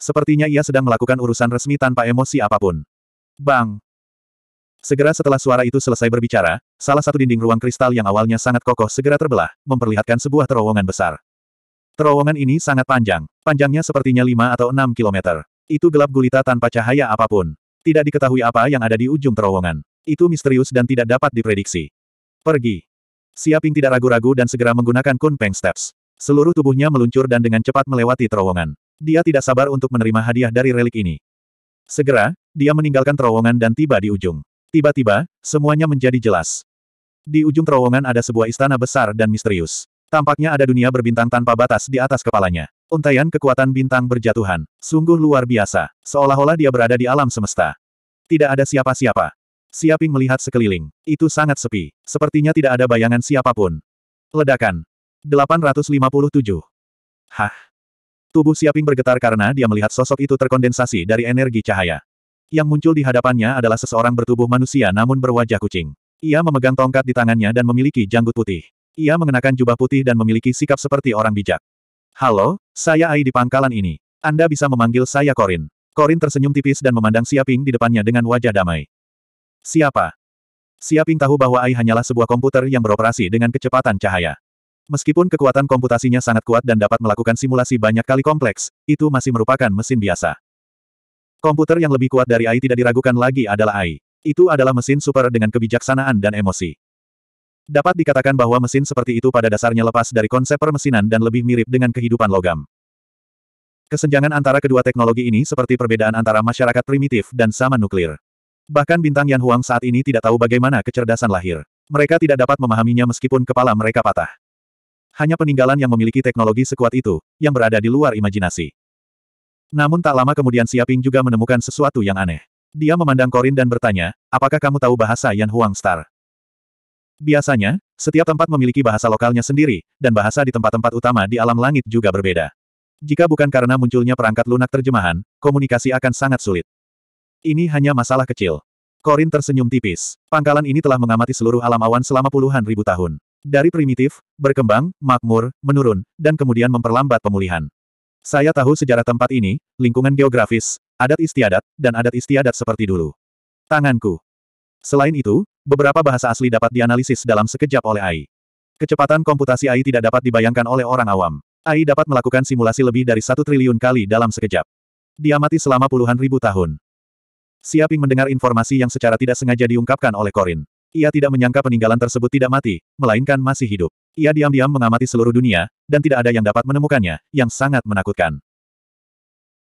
Sepertinya ia sedang melakukan urusan resmi tanpa emosi apapun. Bang! Segera setelah suara itu selesai berbicara, salah satu dinding ruang kristal yang awalnya sangat kokoh segera terbelah, memperlihatkan sebuah terowongan besar. Terowongan ini sangat panjang. Panjangnya sepertinya 5 atau 6 kilometer. Itu gelap gulita tanpa cahaya apapun. Tidak diketahui apa yang ada di ujung terowongan. Itu misterius dan tidak dapat diprediksi. Pergi. Siaping tidak ragu-ragu dan segera menggunakan Kunpeng Steps. Seluruh tubuhnya meluncur dan dengan cepat melewati terowongan. Dia tidak sabar untuk menerima hadiah dari relik ini. Segera, dia meninggalkan terowongan dan tiba di ujung. Tiba-tiba, semuanya menjadi jelas. Di ujung terowongan ada sebuah istana besar dan misterius. Tampaknya ada dunia berbintang tanpa batas di atas kepalanya. Untaian kekuatan bintang berjatuhan. Sungguh luar biasa. Seolah-olah dia berada di alam semesta. Tidak ada siapa-siapa. Siaping melihat sekeliling. Itu sangat sepi. Sepertinya tidak ada bayangan siapapun. Ledakan. 857. Hah. Tubuh Siaping bergetar karena dia melihat sosok itu terkondensasi dari energi cahaya. Yang muncul di hadapannya adalah seseorang bertubuh manusia namun berwajah kucing. Ia memegang tongkat di tangannya dan memiliki janggut putih. Ia mengenakan jubah putih dan memiliki sikap seperti orang bijak. Halo, saya Ai di pangkalan ini. Anda bisa memanggil saya Korin. Korin tersenyum tipis dan memandang Siaping di depannya dengan wajah damai. Siapa? Siaping tahu bahwa Ai hanyalah sebuah komputer yang beroperasi dengan kecepatan cahaya. Meskipun kekuatan komputasinya sangat kuat dan dapat melakukan simulasi banyak kali kompleks, itu masih merupakan mesin biasa. Komputer yang lebih kuat dari Ai tidak diragukan lagi adalah Ai. Itu adalah mesin super dengan kebijaksanaan dan emosi. Dapat dikatakan bahwa mesin seperti itu pada dasarnya lepas dari konsep permesinan dan lebih mirip dengan kehidupan logam. Kesenjangan antara kedua teknologi ini seperti perbedaan antara masyarakat primitif dan sama nuklir. Bahkan bintang Yan Huang saat ini tidak tahu bagaimana kecerdasan lahir. Mereka tidak dapat memahaminya meskipun kepala mereka patah. Hanya peninggalan yang memiliki teknologi sekuat itu, yang berada di luar imajinasi. Namun tak lama kemudian Siaping juga menemukan sesuatu yang aneh. Dia memandang Korin dan bertanya, apakah kamu tahu bahasa Yan Huang Star? Biasanya, setiap tempat memiliki bahasa lokalnya sendiri, dan bahasa di tempat-tempat utama di alam langit juga berbeda. Jika bukan karena munculnya perangkat lunak terjemahan, komunikasi akan sangat sulit. Ini hanya masalah kecil. Korin tersenyum tipis. Pangkalan ini telah mengamati seluruh alam awan selama puluhan ribu tahun. Dari primitif, berkembang, makmur, menurun, dan kemudian memperlambat pemulihan. Saya tahu sejarah tempat ini, lingkungan geografis, adat istiadat, dan adat istiadat seperti dulu. Tanganku. Selain itu, beberapa bahasa asli dapat dianalisis dalam sekejap oleh AI. Kecepatan komputasi AI tidak dapat dibayangkan oleh orang awam. AI dapat melakukan simulasi lebih dari satu triliun kali dalam sekejap. Diamati selama puluhan ribu tahun. Siaping mendengar informasi yang secara tidak sengaja diungkapkan oleh Korin, Ia tidak menyangka peninggalan tersebut tidak mati, melainkan masih hidup. Ia diam-diam mengamati seluruh dunia, dan tidak ada yang dapat menemukannya, yang sangat menakutkan.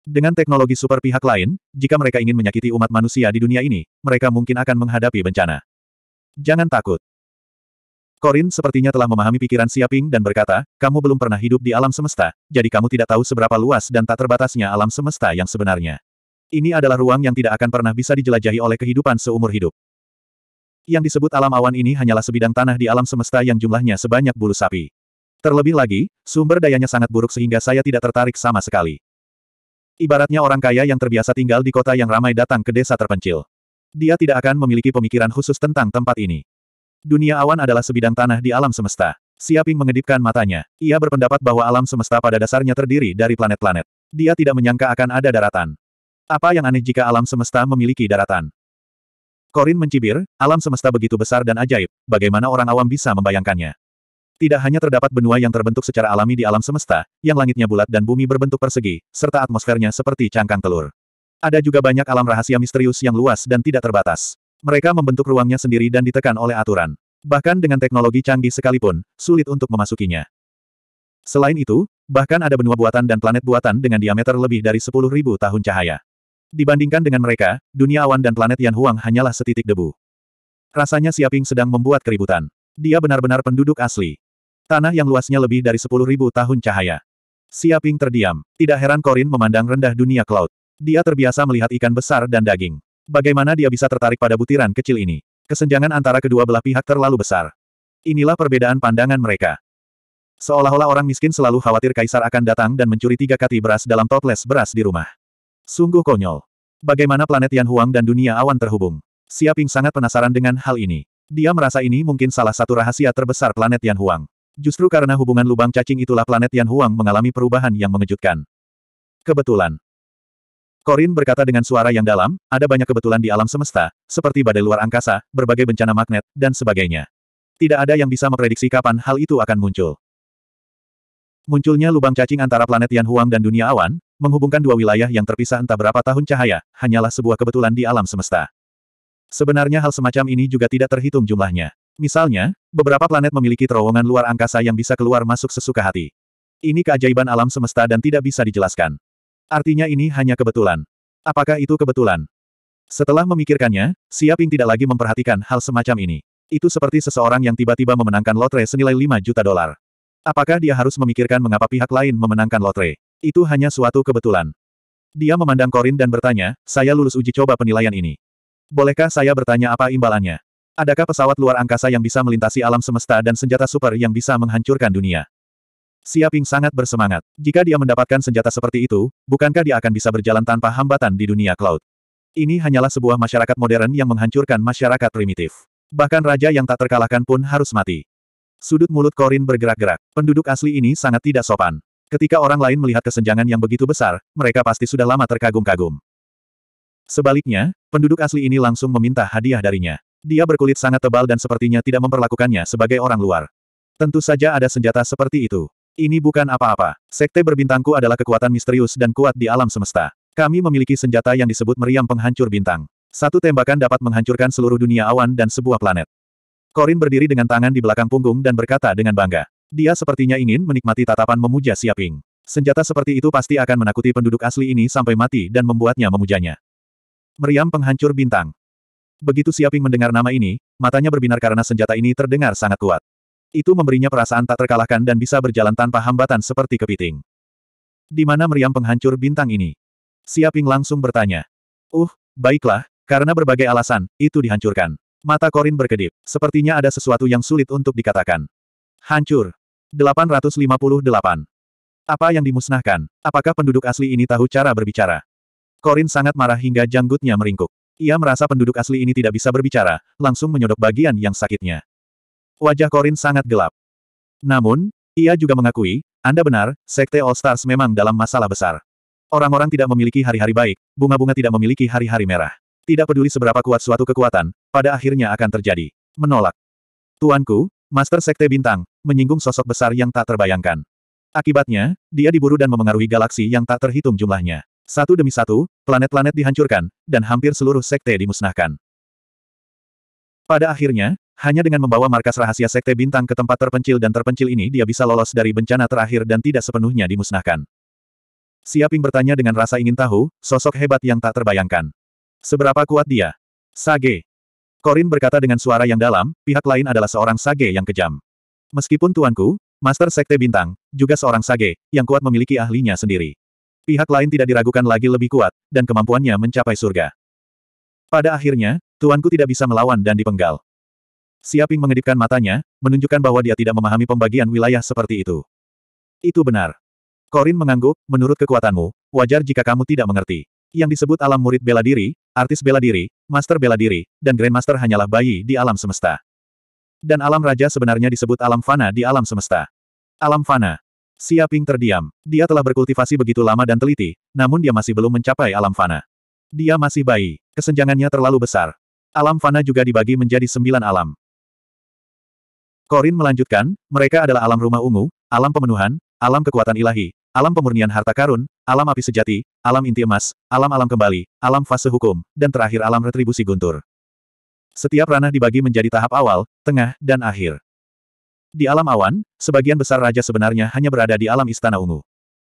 Dengan teknologi super pihak lain, jika mereka ingin menyakiti umat manusia di dunia ini, mereka mungkin akan menghadapi bencana. Jangan takut. Korin sepertinya telah memahami pikiran Siaping dan berkata, kamu belum pernah hidup di alam semesta, jadi kamu tidak tahu seberapa luas dan tak terbatasnya alam semesta yang sebenarnya. Ini adalah ruang yang tidak akan pernah bisa dijelajahi oleh kehidupan seumur hidup. Yang disebut alam awan ini hanyalah sebidang tanah di alam semesta yang jumlahnya sebanyak bulu sapi. Terlebih lagi, sumber dayanya sangat buruk sehingga saya tidak tertarik sama sekali. Ibaratnya orang kaya yang terbiasa tinggal di kota yang ramai datang ke desa terpencil. Dia tidak akan memiliki pemikiran khusus tentang tempat ini. Dunia awan adalah sebidang tanah di alam semesta. Siaping mengedipkan matanya. Ia berpendapat bahwa alam semesta pada dasarnya terdiri dari planet-planet. Dia tidak menyangka akan ada daratan. Apa yang aneh jika alam semesta memiliki daratan? Korin mencibir, alam semesta begitu besar dan ajaib, bagaimana orang awam bisa membayangkannya? Tidak hanya terdapat benua yang terbentuk secara alami di alam semesta, yang langitnya bulat dan bumi berbentuk persegi, serta atmosfernya seperti cangkang telur. Ada juga banyak alam rahasia misterius yang luas dan tidak terbatas. Mereka membentuk ruangnya sendiri dan ditekan oleh aturan. Bahkan dengan teknologi canggih sekalipun, sulit untuk memasukinya. Selain itu, bahkan ada benua buatan dan planet buatan dengan diameter lebih dari 10.000 tahun cahaya. Dibandingkan dengan mereka, dunia awan dan planet Yan Huang hanyalah setitik debu. Rasanya Siaping sedang membuat keributan. Dia benar-benar penduduk asli. Tanah yang luasnya lebih dari sepuluh ribu tahun cahaya. Siaping terdiam. Tidak heran Korin memandang rendah dunia cloud. Dia terbiasa melihat ikan besar dan daging. Bagaimana dia bisa tertarik pada butiran kecil ini? Kesenjangan antara kedua belah pihak terlalu besar. Inilah perbedaan pandangan mereka. Seolah-olah orang miskin selalu khawatir kaisar akan datang dan mencuri tiga kati beras dalam toples beras di rumah. Sungguh konyol. Bagaimana planet Yan Huang dan dunia awan terhubung? Siaping sangat penasaran dengan hal ini. Dia merasa ini mungkin salah satu rahasia terbesar planet Yan Huang. Justru karena hubungan lubang cacing itulah planet Tian Huang mengalami perubahan yang mengejutkan. Kebetulan. Korin berkata dengan suara yang dalam, ada banyak kebetulan di alam semesta, seperti badai luar angkasa, berbagai bencana magnet, dan sebagainya. Tidak ada yang bisa memprediksi kapan hal itu akan muncul. Munculnya lubang cacing antara planet Tian Huang dan dunia awan, menghubungkan dua wilayah yang terpisah entah berapa tahun cahaya, hanyalah sebuah kebetulan di alam semesta. Sebenarnya hal semacam ini juga tidak terhitung jumlahnya. Misalnya, beberapa planet memiliki terowongan luar angkasa yang bisa keluar masuk sesuka hati. Ini keajaiban alam semesta dan tidak bisa dijelaskan. Artinya ini hanya kebetulan. Apakah itu kebetulan? Setelah memikirkannya, Siaping tidak lagi memperhatikan hal semacam ini. Itu seperti seseorang yang tiba-tiba memenangkan lotre senilai 5 juta dolar. Apakah dia harus memikirkan mengapa pihak lain memenangkan lotre? Itu hanya suatu kebetulan. Dia memandang Korin dan bertanya, saya lulus uji coba penilaian ini. Bolehkah saya bertanya apa imbalannya? Adakah pesawat luar angkasa yang bisa melintasi alam semesta dan senjata super yang bisa menghancurkan dunia? Siaping sangat bersemangat. Jika dia mendapatkan senjata seperti itu, bukankah dia akan bisa berjalan tanpa hambatan di dunia cloud? Ini hanyalah sebuah masyarakat modern yang menghancurkan masyarakat primitif. Bahkan raja yang tak terkalahkan pun harus mati. Sudut mulut Korin bergerak-gerak. Penduduk asli ini sangat tidak sopan. Ketika orang lain melihat kesenjangan yang begitu besar, mereka pasti sudah lama terkagum-kagum. Sebaliknya, penduduk asli ini langsung meminta hadiah darinya. Dia berkulit sangat tebal dan sepertinya tidak memperlakukannya sebagai orang luar. Tentu saja ada senjata seperti itu. Ini bukan apa-apa. Sekte berbintangku adalah kekuatan misterius dan kuat di alam semesta. Kami memiliki senjata yang disebut meriam penghancur bintang. Satu tembakan dapat menghancurkan seluruh dunia awan dan sebuah planet. Korin berdiri dengan tangan di belakang punggung dan berkata dengan bangga. Dia sepertinya ingin menikmati tatapan memuja Siaping. Senjata seperti itu pasti akan menakuti penduduk asli ini sampai mati dan membuatnya memujanya. Meriam penghancur bintang. Begitu Siaping mendengar nama ini, matanya berbinar karena senjata ini terdengar sangat kuat. Itu memberinya perasaan tak terkalahkan dan bisa berjalan tanpa hambatan seperti kepiting. Di mana meriam penghancur bintang ini? Siaping langsung bertanya. Uh, baiklah, karena berbagai alasan, itu dihancurkan. Mata Korin berkedip. Sepertinya ada sesuatu yang sulit untuk dikatakan. Hancur. 858. Apa yang dimusnahkan? Apakah penduduk asli ini tahu cara berbicara? Korin sangat marah hingga janggutnya meringkuk. Ia merasa penduduk asli ini tidak bisa berbicara, langsung menyodok bagian yang sakitnya. Wajah Korin sangat gelap. Namun, ia juga mengakui, Anda benar, Sekte All Stars memang dalam masalah besar. Orang-orang tidak memiliki hari-hari baik, bunga-bunga tidak memiliki hari-hari merah. Tidak peduli seberapa kuat suatu kekuatan, pada akhirnya akan terjadi. Menolak. Tuanku, Master Sekte Bintang, menyinggung sosok besar yang tak terbayangkan. Akibatnya, dia diburu dan memengaruhi galaksi yang tak terhitung jumlahnya. Satu demi satu, planet-planet dihancurkan, dan hampir seluruh sekte dimusnahkan. Pada akhirnya, hanya dengan membawa markas rahasia sekte bintang ke tempat terpencil dan terpencil ini dia bisa lolos dari bencana terakhir dan tidak sepenuhnya dimusnahkan. Siaping bertanya dengan rasa ingin tahu, sosok hebat yang tak terbayangkan. Seberapa kuat dia? Sage. Korin berkata dengan suara yang dalam, pihak lain adalah seorang Sage yang kejam. Meskipun tuanku, Master Sekte Bintang, juga seorang Sage, yang kuat memiliki ahlinya sendiri. Pihak lain tidak diragukan lagi lebih kuat, dan kemampuannya mencapai surga. Pada akhirnya, tuanku tidak bisa melawan dan dipenggal. Siaping mengedipkan matanya, menunjukkan bahwa dia tidak memahami pembagian wilayah seperti itu. Itu benar. Korin mengangguk, menurut kekuatanmu, wajar jika kamu tidak mengerti. Yang disebut alam murid bela diri, artis bela diri, master bela diri, dan grandmaster hanyalah bayi di alam semesta. Dan alam raja sebenarnya disebut alam fana di alam semesta. Alam fana. Siaping terdiam. Dia telah berkultivasi begitu lama dan teliti, namun dia masih belum mencapai alam fana. Dia masih bayi. Kesenjangannya terlalu besar. Alam fana juga dibagi menjadi sembilan alam. Korin melanjutkan, mereka adalah alam rumah ungu, alam pemenuhan, alam kekuatan ilahi, alam pemurnian harta karun, alam api sejati, alam inti emas, alam-alam kembali, alam fase hukum, dan terakhir alam retribusi guntur. Setiap ranah dibagi menjadi tahap awal, tengah, dan akhir. Di alam awan, sebagian besar raja sebenarnya hanya berada di alam Istana Ungu.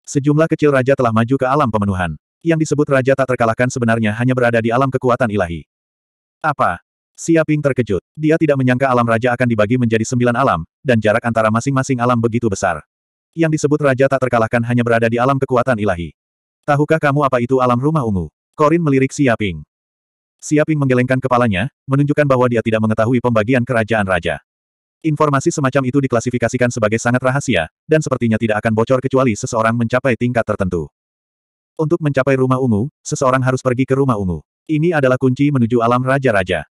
Sejumlah kecil raja telah maju ke alam pemenuhan. Yang disebut raja tak terkalahkan sebenarnya hanya berada di alam kekuatan ilahi. Apa? Siaping terkejut. Dia tidak menyangka alam raja akan dibagi menjadi sembilan alam, dan jarak antara masing-masing alam begitu besar. Yang disebut raja tak terkalahkan hanya berada di alam kekuatan ilahi. Tahukah kamu apa itu alam rumah ungu? Korin melirik Siaping. Siaping menggelengkan kepalanya, menunjukkan bahwa dia tidak mengetahui pembagian kerajaan raja. Informasi semacam itu diklasifikasikan sebagai sangat rahasia, dan sepertinya tidak akan bocor kecuali seseorang mencapai tingkat tertentu. Untuk mencapai rumah ungu, seseorang harus pergi ke rumah ungu. Ini adalah kunci menuju alam raja-raja.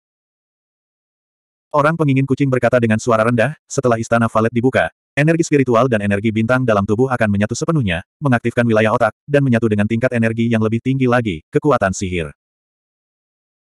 Orang pengingin kucing berkata dengan suara rendah, setelah istana valet dibuka, energi spiritual dan energi bintang dalam tubuh akan menyatu sepenuhnya, mengaktifkan wilayah otak, dan menyatu dengan tingkat energi yang lebih tinggi lagi, kekuatan sihir.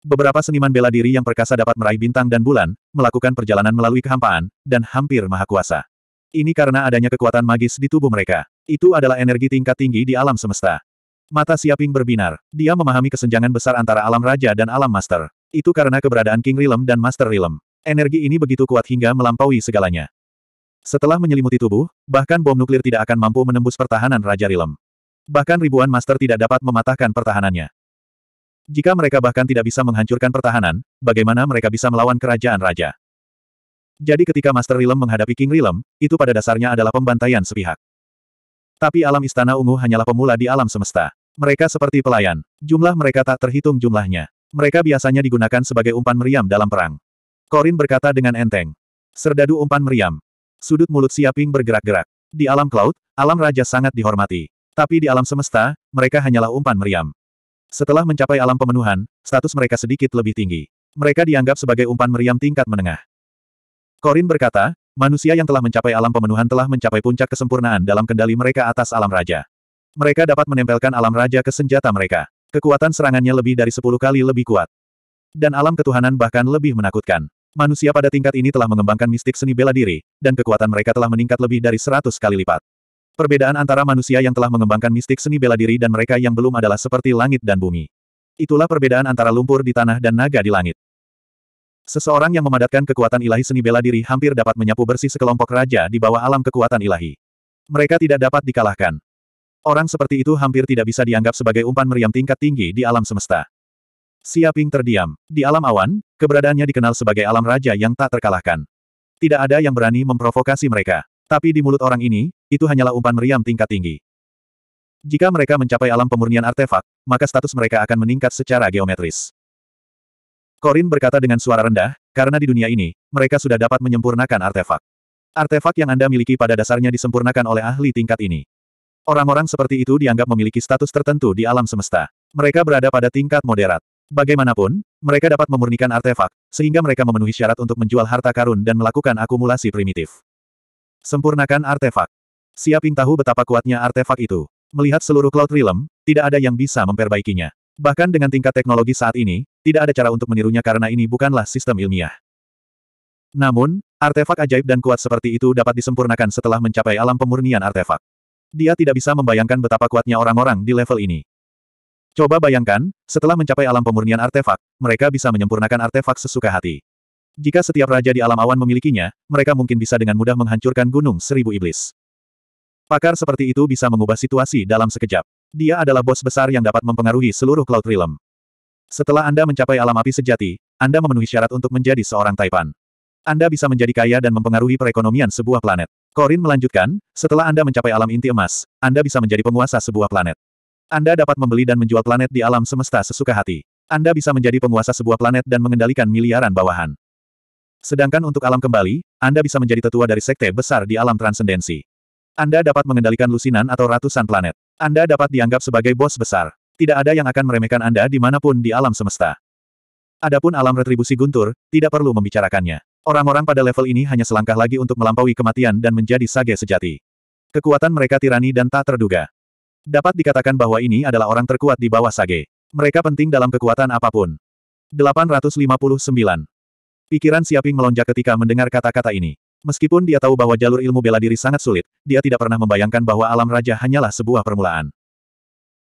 Beberapa seniman bela diri yang perkasa dapat meraih bintang dan bulan, melakukan perjalanan melalui kehampaan, dan hampir maha kuasa. Ini karena adanya kekuatan magis di tubuh mereka. Itu adalah energi tingkat tinggi di alam semesta. Mata Siaping berbinar. Dia memahami kesenjangan besar antara alam raja dan alam master. Itu karena keberadaan King Rillem dan Master Rillem. Energi ini begitu kuat hingga melampaui segalanya. Setelah menyelimuti tubuh, bahkan bom nuklir tidak akan mampu menembus pertahanan Raja Rillem. Bahkan ribuan master tidak dapat mematahkan pertahanannya. Jika mereka bahkan tidak bisa menghancurkan pertahanan, bagaimana mereka bisa melawan kerajaan raja? Jadi ketika Master Rilem menghadapi King Rilem, itu pada dasarnya adalah pembantaian sepihak. Tapi alam istana ungu hanyalah pemula di alam semesta. Mereka seperti pelayan. Jumlah mereka tak terhitung jumlahnya. Mereka biasanya digunakan sebagai umpan meriam dalam perang. Korin berkata dengan enteng. Serdadu umpan meriam. Sudut mulut Siaping bergerak-gerak. Di alam cloud, alam raja sangat dihormati. Tapi di alam semesta, mereka hanyalah umpan meriam. Setelah mencapai alam pemenuhan, status mereka sedikit lebih tinggi. Mereka dianggap sebagai umpan meriam tingkat menengah. Korin berkata, manusia yang telah mencapai alam pemenuhan telah mencapai puncak kesempurnaan dalam kendali mereka atas alam raja. Mereka dapat menempelkan alam raja ke senjata mereka. Kekuatan serangannya lebih dari sepuluh kali lebih kuat. Dan alam ketuhanan bahkan lebih menakutkan. Manusia pada tingkat ini telah mengembangkan mistik seni bela diri, dan kekuatan mereka telah meningkat lebih dari seratus kali lipat. Perbedaan antara manusia yang telah mengembangkan mistik seni bela diri dan mereka yang belum adalah seperti langit dan bumi. Itulah perbedaan antara lumpur di tanah dan naga di langit. Seseorang yang memadatkan kekuatan ilahi seni bela diri hampir dapat menyapu bersih sekelompok raja di bawah alam kekuatan ilahi. Mereka tidak dapat dikalahkan. Orang seperti itu hampir tidak bisa dianggap sebagai umpan meriam tingkat tinggi di alam semesta. Siaping terdiam. Di alam awan, keberadaannya dikenal sebagai alam raja yang tak terkalahkan. Tidak ada yang berani memprovokasi mereka. Tapi di mulut orang ini, itu hanyalah umpan meriam tingkat tinggi. Jika mereka mencapai alam pemurnian artefak, maka status mereka akan meningkat secara geometris. Korin berkata dengan suara rendah, karena di dunia ini, mereka sudah dapat menyempurnakan artefak. Artefak yang Anda miliki pada dasarnya disempurnakan oleh ahli tingkat ini. Orang-orang seperti itu dianggap memiliki status tertentu di alam semesta. Mereka berada pada tingkat moderat. Bagaimanapun, mereka dapat memurnikan artefak, sehingga mereka memenuhi syarat untuk menjual harta karun dan melakukan akumulasi primitif. Sempurnakan artefak. Siaping tahu betapa kuatnya artefak itu. Melihat seluruh Cloud Realm, tidak ada yang bisa memperbaikinya. Bahkan dengan tingkat teknologi saat ini, tidak ada cara untuk menirunya karena ini bukanlah sistem ilmiah. Namun, artefak ajaib dan kuat seperti itu dapat disempurnakan setelah mencapai alam pemurnian artefak. Dia tidak bisa membayangkan betapa kuatnya orang-orang di level ini. Coba bayangkan, setelah mencapai alam pemurnian artefak, mereka bisa menyempurnakan artefak sesuka hati. Jika setiap raja di alam awan memilikinya, mereka mungkin bisa dengan mudah menghancurkan gunung seribu iblis. Pakar seperti itu bisa mengubah situasi dalam sekejap. Dia adalah bos besar yang dapat mempengaruhi seluruh Cloud Realm. Setelah Anda mencapai alam api sejati, Anda memenuhi syarat untuk menjadi seorang Taipan. Anda bisa menjadi kaya dan mempengaruhi perekonomian sebuah planet. Korin melanjutkan, setelah Anda mencapai alam inti emas, Anda bisa menjadi penguasa sebuah planet. Anda dapat membeli dan menjual planet di alam semesta sesuka hati. Anda bisa menjadi penguasa sebuah planet dan mengendalikan miliaran bawahan. Sedangkan untuk alam kembali, Anda bisa menjadi tetua dari sekte besar di alam transendensi. Anda dapat mengendalikan lusinan atau ratusan planet. Anda dapat dianggap sebagai bos besar. Tidak ada yang akan meremehkan Anda di dimanapun di alam semesta. Adapun alam retribusi guntur, tidak perlu membicarakannya. Orang-orang pada level ini hanya selangkah lagi untuk melampaui kematian dan menjadi sage sejati. Kekuatan mereka tirani dan tak terduga. Dapat dikatakan bahwa ini adalah orang terkuat di bawah sage. Mereka penting dalam kekuatan apapun. 859. Pikiran Siaping melonjak ketika mendengar kata-kata ini. Meskipun dia tahu bahwa jalur ilmu bela diri sangat sulit, dia tidak pernah membayangkan bahwa alam raja hanyalah sebuah permulaan.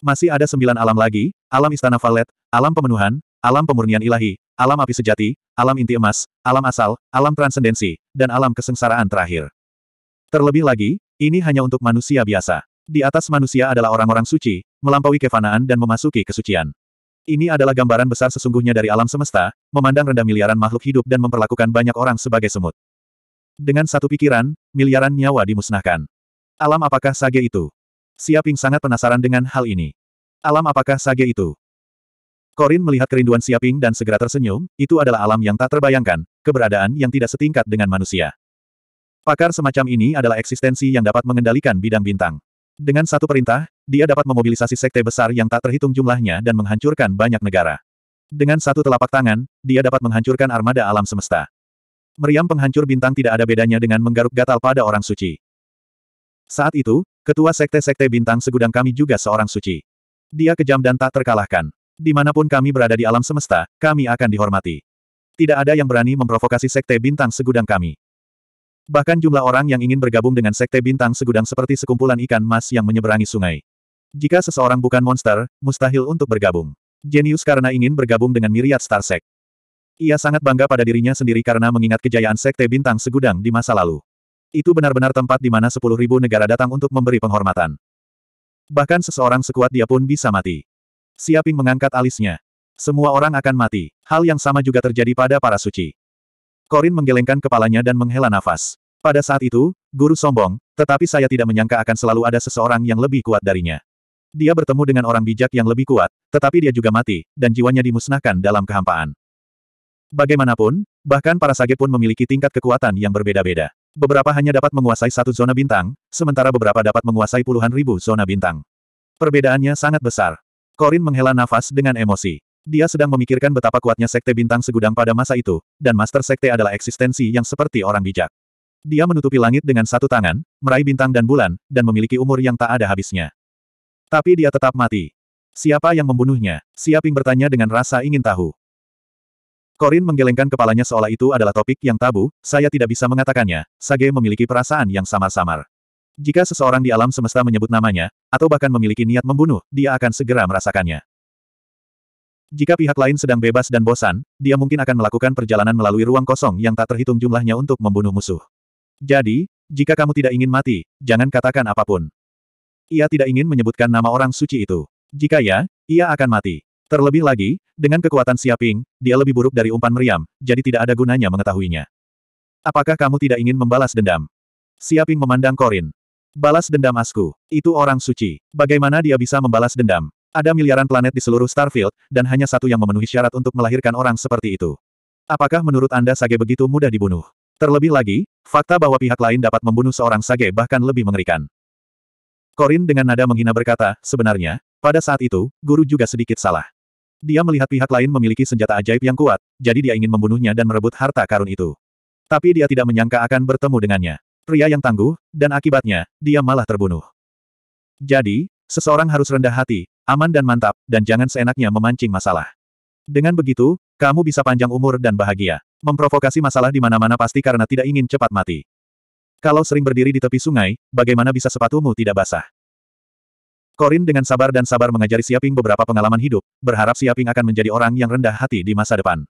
Masih ada sembilan alam lagi, alam istana valet, alam pemenuhan, alam pemurnian ilahi, alam api sejati, alam inti emas, alam asal, alam transendensi, dan alam kesengsaraan terakhir. Terlebih lagi, ini hanya untuk manusia biasa. Di atas manusia adalah orang-orang suci, melampaui kefanaan dan memasuki kesucian. Ini adalah gambaran besar sesungguhnya dari alam semesta, memandang rendah miliaran makhluk hidup dan memperlakukan banyak orang sebagai semut. Dengan satu pikiran, miliaran nyawa dimusnahkan. Alam apakah sage itu? Siaping sangat penasaran dengan hal ini. Alam apakah sage itu? Korin melihat kerinduan Siaping dan segera tersenyum, itu adalah alam yang tak terbayangkan, keberadaan yang tidak setingkat dengan manusia. Pakar semacam ini adalah eksistensi yang dapat mengendalikan bidang bintang. Dengan satu perintah, dia dapat memobilisasi sekte besar yang tak terhitung jumlahnya dan menghancurkan banyak negara. Dengan satu telapak tangan, dia dapat menghancurkan armada alam semesta. Meriam penghancur bintang tidak ada bedanya dengan menggaruk gatal pada orang suci. Saat itu, ketua sekte-sekte bintang segudang kami juga seorang suci. Dia kejam dan tak terkalahkan. Dimanapun kami berada di alam semesta, kami akan dihormati. Tidak ada yang berani memprovokasi sekte bintang segudang kami. Bahkan jumlah orang yang ingin bergabung dengan sekte bintang segudang seperti sekumpulan ikan mas yang menyeberangi sungai. Jika seseorang bukan monster, mustahil untuk bergabung. Genius karena ingin bergabung dengan miriat Starsek. Ia sangat bangga pada dirinya sendiri karena mengingat kejayaan Sekte Bintang Segudang di masa lalu. Itu benar-benar tempat di mana sepuluh ribu negara datang untuk memberi penghormatan. Bahkan seseorang sekuat dia pun bisa mati. Siaping mengangkat alisnya. Semua orang akan mati. Hal yang sama juga terjadi pada para suci. Korin menggelengkan kepalanya dan menghela nafas. Pada saat itu, guru sombong, tetapi saya tidak menyangka akan selalu ada seseorang yang lebih kuat darinya. Dia bertemu dengan orang bijak yang lebih kuat, tetapi dia juga mati, dan jiwanya dimusnahkan dalam kehampaan. Bagaimanapun, bahkan para sage pun memiliki tingkat kekuatan yang berbeda-beda. Beberapa hanya dapat menguasai satu zona bintang, sementara beberapa dapat menguasai puluhan ribu zona bintang. Perbedaannya sangat besar. Korin menghela nafas dengan emosi. Dia sedang memikirkan betapa kuatnya sekte bintang segudang pada masa itu, dan master sekte adalah eksistensi yang seperti orang bijak. Dia menutupi langit dengan satu tangan, meraih bintang dan bulan, dan memiliki umur yang tak ada habisnya. Tapi dia tetap mati. Siapa yang membunuhnya? Siaping bertanya dengan rasa ingin tahu. Korin menggelengkan kepalanya seolah itu adalah topik yang tabu, saya tidak bisa mengatakannya, Sage memiliki perasaan yang samar-samar. Jika seseorang di alam semesta menyebut namanya, atau bahkan memiliki niat membunuh, dia akan segera merasakannya. Jika pihak lain sedang bebas dan bosan, dia mungkin akan melakukan perjalanan melalui ruang kosong yang tak terhitung jumlahnya untuk membunuh musuh. Jadi, jika kamu tidak ingin mati, jangan katakan apapun. Ia tidak ingin menyebutkan nama orang suci itu. Jika ya, ia akan mati. Terlebih lagi, dengan kekuatan Siaping, dia lebih buruk dari umpan meriam, jadi tidak ada gunanya mengetahuinya. Apakah kamu tidak ingin membalas dendam? Siaping memandang Korin. Balas dendam asku. Itu orang suci. Bagaimana dia bisa membalas dendam? Ada miliaran planet di seluruh Starfield, dan hanya satu yang memenuhi syarat untuk melahirkan orang seperti itu. Apakah menurut Anda Sage begitu mudah dibunuh? Terlebih lagi, fakta bahwa pihak lain dapat membunuh seorang Sage bahkan lebih mengerikan. Korin dengan nada menghina berkata, sebenarnya, pada saat itu, guru juga sedikit salah. Dia melihat pihak lain memiliki senjata ajaib yang kuat, jadi dia ingin membunuhnya dan merebut harta karun itu. Tapi dia tidak menyangka akan bertemu dengannya. Pria yang tangguh, dan akibatnya, dia malah terbunuh. Jadi, seseorang harus rendah hati, aman dan mantap, dan jangan seenaknya memancing masalah. Dengan begitu, kamu bisa panjang umur dan bahagia. Memprovokasi masalah di mana-mana pasti karena tidak ingin cepat mati. Kalau sering berdiri di tepi sungai, bagaimana bisa sepatumu tidak basah? Korin dengan sabar dan sabar mengajari Siaping beberapa pengalaman hidup, berharap Siaping akan menjadi orang yang rendah hati di masa depan.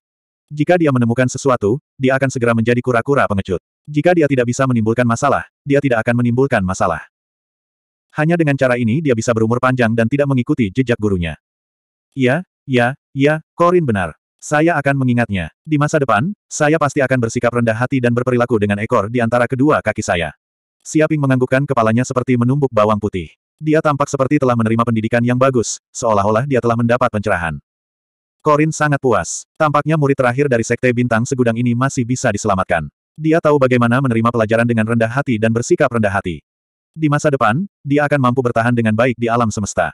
Jika dia menemukan sesuatu, dia akan segera menjadi kura-kura pengecut. Jika dia tidak bisa menimbulkan masalah, dia tidak akan menimbulkan masalah. Hanya dengan cara ini dia bisa berumur panjang dan tidak mengikuti jejak gurunya. Ya, ya, ya, Korin benar. Saya akan mengingatnya. Di masa depan, saya pasti akan bersikap rendah hati dan berperilaku dengan ekor di antara kedua kaki saya. Siaping menganggukkan kepalanya seperti menumbuk bawang putih. Dia tampak seperti telah menerima pendidikan yang bagus, seolah-olah dia telah mendapat pencerahan. Korin sangat puas. Tampaknya murid terakhir dari Sekte Bintang Segudang ini masih bisa diselamatkan. Dia tahu bagaimana menerima pelajaran dengan rendah hati dan bersikap rendah hati. Di masa depan, dia akan mampu bertahan dengan baik di alam semesta.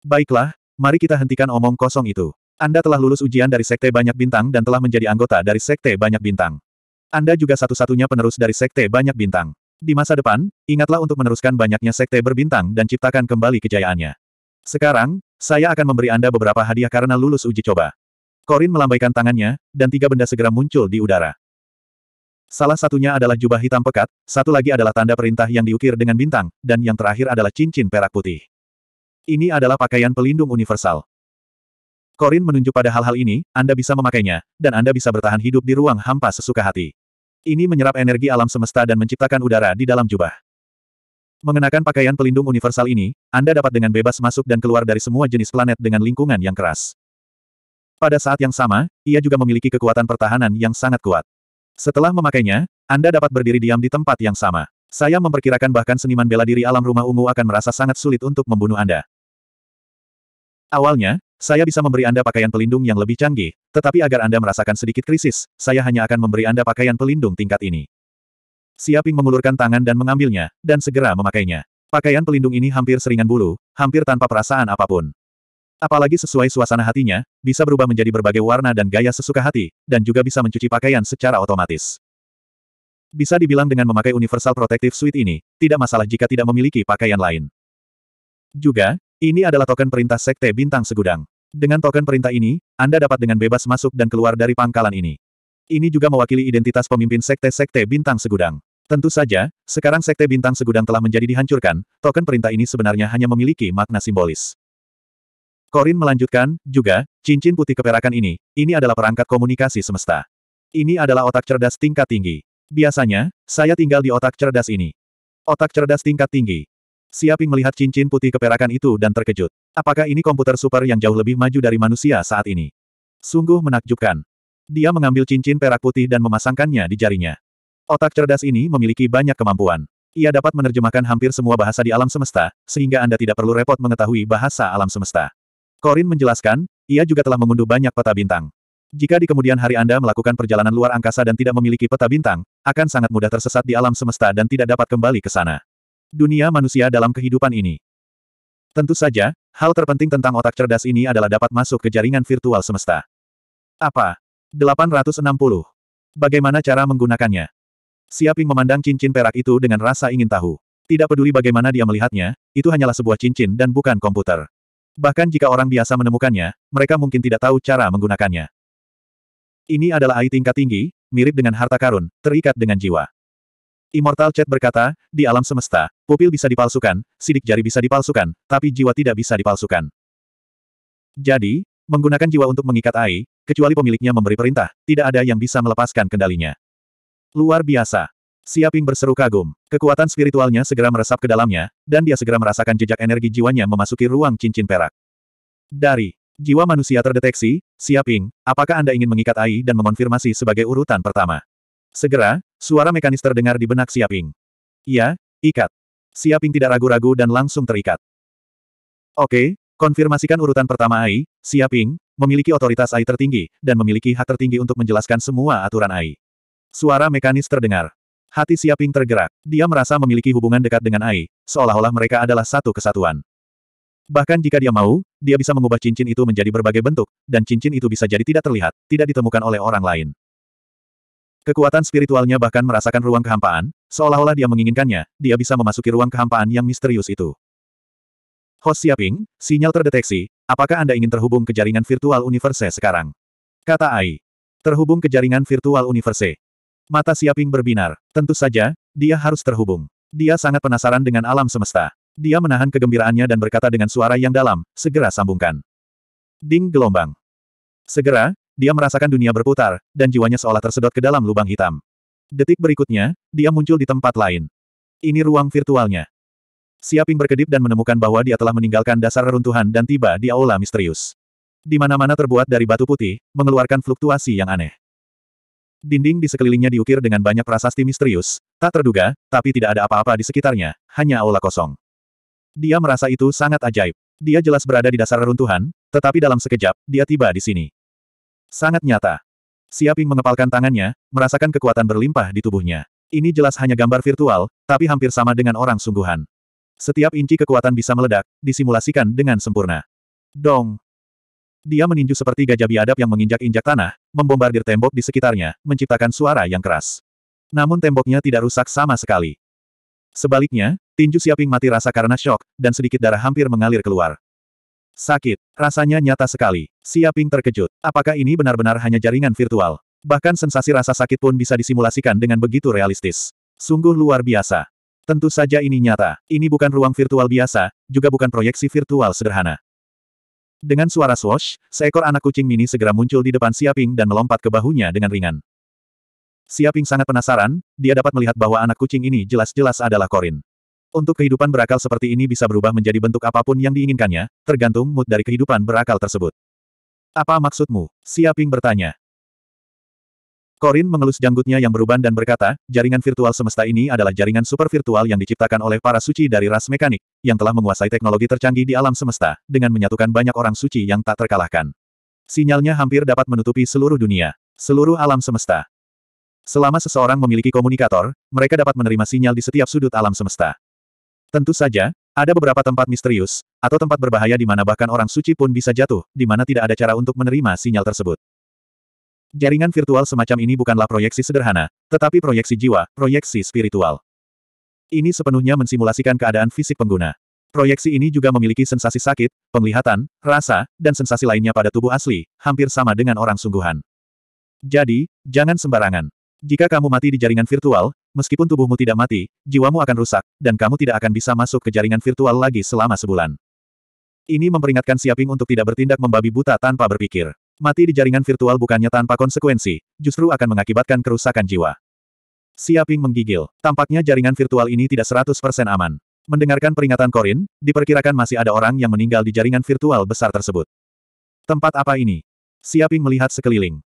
Baiklah, mari kita hentikan omong kosong itu. Anda telah lulus ujian dari Sekte Banyak Bintang dan telah menjadi anggota dari Sekte Banyak Bintang. Anda juga satu-satunya penerus dari Sekte Banyak Bintang. Di masa depan, ingatlah untuk meneruskan banyaknya sekte berbintang dan ciptakan kembali kejayaannya. Sekarang, saya akan memberi Anda beberapa hadiah karena lulus uji coba. Korin melambaikan tangannya, dan tiga benda segera muncul di udara. Salah satunya adalah jubah hitam pekat, satu lagi adalah tanda perintah yang diukir dengan bintang, dan yang terakhir adalah cincin perak putih. Ini adalah pakaian pelindung universal. Korin menunjuk pada hal-hal ini, Anda bisa memakainya, dan Anda bisa bertahan hidup di ruang hampa sesuka hati. Ini menyerap energi alam semesta dan menciptakan udara di dalam jubah. Mengenakan pakaian pelindung universal ini, Anda dapat dengan bebas masuk dan keluar dari semua jenis planet dengan lingkungan yang keras. Pada saat yang sama, ia juga memiliki kekuatan pertahanan yang sangat kuat. Setelah memakainya, Anda dapat berdiri diam di tempat yang sama. Saya memperkirakan bahkan seniman bela diri alam rumah ungu akan merasa sangat sulit untuk membunuh Anda. Awalnya, saya bisa memberi Anda pakaian pelindung yang lebih canggih, tetapi agar Anda merasakan sedikit krisis, saya hanya akan memberi Anda pakaian pelindung tingkat ini. Siaping mengulurkan tangan dan mengambilnya, dan segera memakainya. Pakaian pelindung ini hampir seringan bulu, hampir tanpa perasaan apapun. Apalagi sesuai suasana hatinya, bisa berubah menjadi berbagai warna dan gaya sesuka hati, dan juga bisa mencuci pakaian secara otomatis. Bisa dibilang dengan memakai Universal Protective Suite ini, tidak masalah jika tidak memiliki pakaian lain. Juga, ini adalah token perintah Sekte Bintang Segudang. Dengan token perintah ini, Anda dapat dengan bebas masuk dan keluar dari pangkalan ini. Ini juga mewakili identitas pemimpin Sekte-Sekte Bintang Segudang. Tentu saja, sekarang Sekte Bintang Segudang telah menjadi dihancurkan, token perintah ini sebenarnya hanya memiliki makna simbolis. Korin melanjutkan, juga, cincin putih keperakan ini, ini adalah perangkat komunikasi semesta. Ini adalah otak cerdas tingkat tinggi. Biasanya, saya tinggal di otak cerdas ini. Otak cerdas tingkat tinggi. Siaping melihat cincin putih keperakan itu dan terkejut. Apakah ini komputer super yang jauh lebih maju dari manusia saat ini? Sungguh menakjubkan. Dia mengambil cincin perak putih dan memasangkannya di jarinya. Otak cerdas ini memiliki banyak kemampuan. Ia dapat menerjemahkan hampir semua bahasa di alam semesta, sehingga Anda tidak perlu repot mengetahui bahasa alam semesta. Korin menjelaskan, ia juga telah mengunduh banyak peta bintang. Jika di kemudian hari Anda melakukan perjalanan luar angkasa dan tidak memiliki peta bintang, akan sangat mudah tersesat di alam semesta dan tidak dapat kembali ke sana dunia manusia dalam kehidupan ini. Tentu saja, hal terpenting tentang otak cerdas ini adalah dapat masuk ke jaringan virtual semesta. Apa? 860. Bagaimana cara menggunakannya? Siaping memandang cincin perak itu dengan rasa ingin tahu. Tidak peduli bagaimana dia melihatnya, itu hanyalah sebuah cincin dan bukan komputer. Bahkan jika orang biasa menemukannya, mereka mungkin tidak tahu cara menggunakannya. Ini adalah AI tingkat tinggi, mirip dengan harta karun, terikat dengan jiwa. Immortal Chat berkata, di alam semesta, pupil bisa dipalsukan, sidik jari bisa dipalsukan, tapi jiwa tidak bisa dipalsukan. Jadi, menggunakan jiwa untuk mengikat Ai, kecuali pemiliknya memberi perintah, tidak ada yang bisa melepaskan kendalinya. Luar biasa. Siaping berseru kagum. Kekuatan spiritualnya segera meresap ke dalamnya, dan dia segera merasakan jejak energi jiwanya memasuki ruang cincin perak. Dari jiwa manusia terdeteksi, Siaping, apakah Anda ingin mengikat AI dan mengonfirmasi sebagai urutan pertama? Segera, Suara mekanis terdengar di benak Siaping. Iya, ikat. Siaping tidak ragu-ragu dan langsung terikat. Oke, konfirmasikan urutan pertama AI, Siaping, memiliki otoritas AI tertinggi, dan memiliki hak tertinggi untuk menjelaskan semua aturan AI. Suara mekanis terdengar. Hati Siaping tergerak. Dia merasa memiliki hubungan dekat dengan AI, seolah-olah mereka adalah satu kesatuan. Bahkan jika dia mau, dia bisa mengubah cincin itu menjadi berbagai bentuk, dan cincin itu bisa jadi tidak terlihat, tidak ditemukan oleh orang lain. Kekuatan spiritualnya bahkan merasakan ruang kehampaan, seolah-olah dia menginginkannya, dia bisa memasuki ruang kehampaan yang misterius itu. Host Siaping, sinyal terdeteksi, apakah Anda ingin terhubung ke jaringan virtual universe sekarang? Kata Ai. Terhubung ke jaringan virtual universe. Mata Siaping berbinar. Tentu saja, dia harus terhubung. Dia sangat penasaran dengan alam semesta. Dia menahan kegembiraannya dan berkata dengan suara yang dalam, segera sambungkan. Ding gelombang. Segera, dia merasakan dunia berputar, dan jiwanya seolah tersedot ke dalam lubang hitam. Detik berikutnya, dia muncul di tempat lain. Ini ruang virtualnya. Siaping berkedip dan menemukan bahwa dia telah meninggalkan dasar reruntuhan dan tiba di aula misterius. Di mana-mana terbuat dari batu putih, mengeluarkan fluktuasi yang aneh. Dinding di sekelilingnya diukir dengan banyak prasasti misterius, tak terduga, tapi tidak ada apa-apa di sekitarnya, hanya aula kosong. Dia merasa itu sangat ajaib. Dia jelas berada di dasar reruntuhan, tetapi dalam sekejap, dia tiba di sini. Sangat nyata. Siaping mengepalkan tangannya, merasakan kekuatan berlimpah di tubuhnya. Ini jelas hanya gambar virtual, tapi hampir sama dengan orang sungguhan. Setiap inci kekuatan bisa meledak, disimulasikan dengan sempurna. Dong! Dia meninju seperti gajah biadab yang menginjak-injak tanah, membombardir tembok di sekitarnya, menciptakan suara yang keras. Namun temboknya tidak rusak sama sekali. Sebaliknya, tinju Siaping mati rasa karena shock, dan sedikit darah hampir mengalir keluar. Sakit. Rasanya nyata sekali. Siaping terkejut. Apakah ini benar-benar hanya jaringan virtual? Bahkan sensasi rasa sakit pun bisa disimulasikan dengan begitu realistis. Sungguh luar biasa. Tentu saja ini nyata. Ini bukan ruang virtual biasa, juga bukan proyeksi virtual sederhana. Dengan suara swash, seekor anak kucing mini segera muncul di depan Siaping dan melompat ke bahunya dengan ringan. Siaping sangat penasaran, dia dapat melihat bahwa anak kucing ini jelas-jelas adalah Korin. Untuk kehidupan berakal seperti ini bisa berubah menjadi bentuk apapun yang diinginkannya, tergantung mood dari kehidupan berakal tersebut. Apa maksudmu? Siaping bertanya. Korin mengelus janggutnya yang beruban dan berkata, jaringan virtual semesta ini adalah jaringan super virtual yang diciptakan oleh para suci dari ras mekanik, yang telah menguasai teknologi tercanggih di alam semesta, dengan menyatukan banyak orang suci yang tak terkalahkan. Sinyalnya hampir dapat menutupi seluruh dunia, seluruh alam semesta. Selama seseorang memiliki komunikator, mereka dapat menerima sinyal di setiap sudut alam semesta. Tentu saja, ada beberapa tempat misterius, atau tempat berbahaya di mana bahkan orang suci pun bisa jatuh, di mana tidak ada cara untuk menerima sinyal tersebut. Jaringan virtual semacam ini bukanlah proyeksi sederhana, tetapi proyeksi jiwa, proyeksi spiritual. Ini sepenuhnya mensimulasikan keadaan fisik pengguna. Proyeksi ini juga memiliki sensasi sakit, penglihatan, rasa, dan sensasi lainnya pada tubuh asli, hampir sama dengan orang sungguhan. Jadi, jangan sembarangan. Jika kamu mati di jaringan virtual, meskipun tubuhmu tidak mati, jiwamu akan rusak, dan kamu tidak akan bisa masuk ke jaringan virtual lagi selama sebulan. Ini memperingatkan Siaping untuk tidak bertindak membabi buta tanpa berpikir. Mati di jaringan virtual bukannya tanpa konsekuensi, justru akan mengakibatkan kerusakan jiwa. Siaping menggigil. Tampaknya jaringan virtual ini tidak 100% aman. Mendengarkan peringatan Korin, diperkirakan masih ada orang yang meninggal di jaringan virtual besar tersebut. Tempat apa ini? Siaping melihat sekeliling.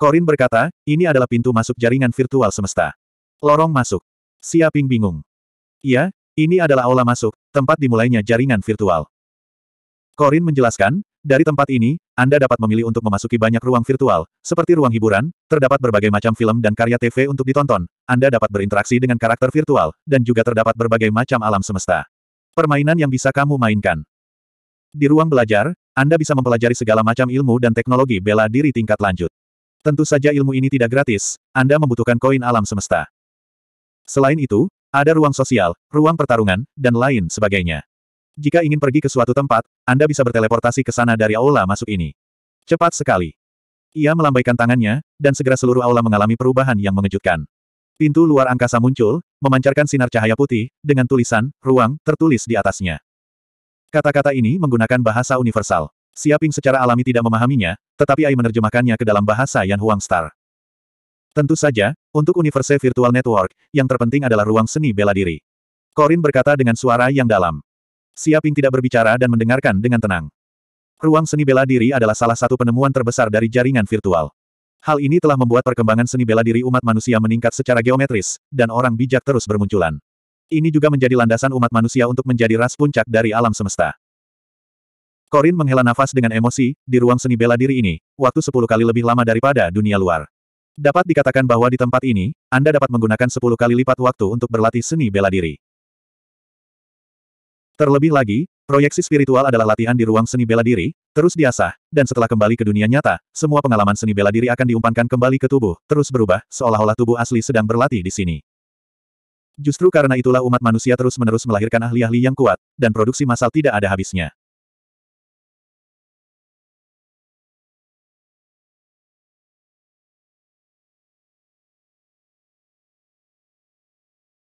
Korin berkata, ini adalah pintu masuk jaringan virtual semesta. Lorong masuk. Siaping bingung. Iya, ini adalah aula masuk, tempat dimulainya jaringan virtual. Korin menjelaskan, dari tempat ini, Anda dapat memilih untuk memasuki banyak ruang virtual, seperti ruang hiburan, terdapat berbagai macam film dan karya TV untuk ditonton, Anda dapat berinteraksi dengan karakter virtual, dan juga terdapat berbagai macam alam semesta. Permainan yang bisa kamu mainkan. Di ruang belajar, Anda bisa mempelajari segala macam ilmu dan teknologi bela diri tingkat lanjut. Tentu saja ilmu ini tidak gratis, Anda membutuhkan koin alam semesta. Selain itu, ada ruang sosial, ruang pertarungan, dan lain sebagainya. Jika ingin pergi ke suatu tempat, Anda bisa berteleportasi ke sana dari aula masuk ini. Cepat sekali. Ia melambaikan tangannya, dan segera seluruh aula mengalami perubahan yang mengejutkan. Pintu luar angkasa muncul, memancarkan sinar cahaya putih, dengan tulisan, ruang, tertulis di atasnya. Kata-kata ini menggunakan bahasa universal. Siaping secara alami tidak memahaminya, tetapi Ai menerjemahkannya ke dalam bahasa Yan Huang Star. Tentu saja, untuk Universe Virtual Network, yang terpenting adalah ruang seni bela diri. Korin berkata dengan suara yang dalam. Siaping tidak berbicara dan mendengarkan dengan tenang. Ruang seni bela diri adalah salah satu penemuan terbesar dari jaringan virtual. Hal ini telah membuat perkembangan seni bela diri umat manusia meningkat secara geometris, dan orang bijak terus bermunculan. Ini juga menjadi landasan umat manusia untuk menjadi ras puncak dari alam semesta. Korin menghela nafas dengan emosi, di ruang seni bela diri ini, waktu sepuluh kali lebih lama daripada dunia luar. Dapat dikatakan bahwa di tempat ini, Anda dapat menggunakan sepuluh kali lipat waktu untuk berlatih seni bela diri. Terlebih lagi, proyeksi spiritual adalah latihan di ruang seni bela diri, terus diasah, dan setelah kembali ke dunia nyata, semua pengalaman seni bela diri akan diumpankan kembali ke tubuh, terus berubah, seolah-olah tubuh asli sedang berlatih di sini. Justru karena itulah umat manusia terus-menerus melahirkan ahli-ahli yang kuat, dan produksi massal tidak ada habisnya.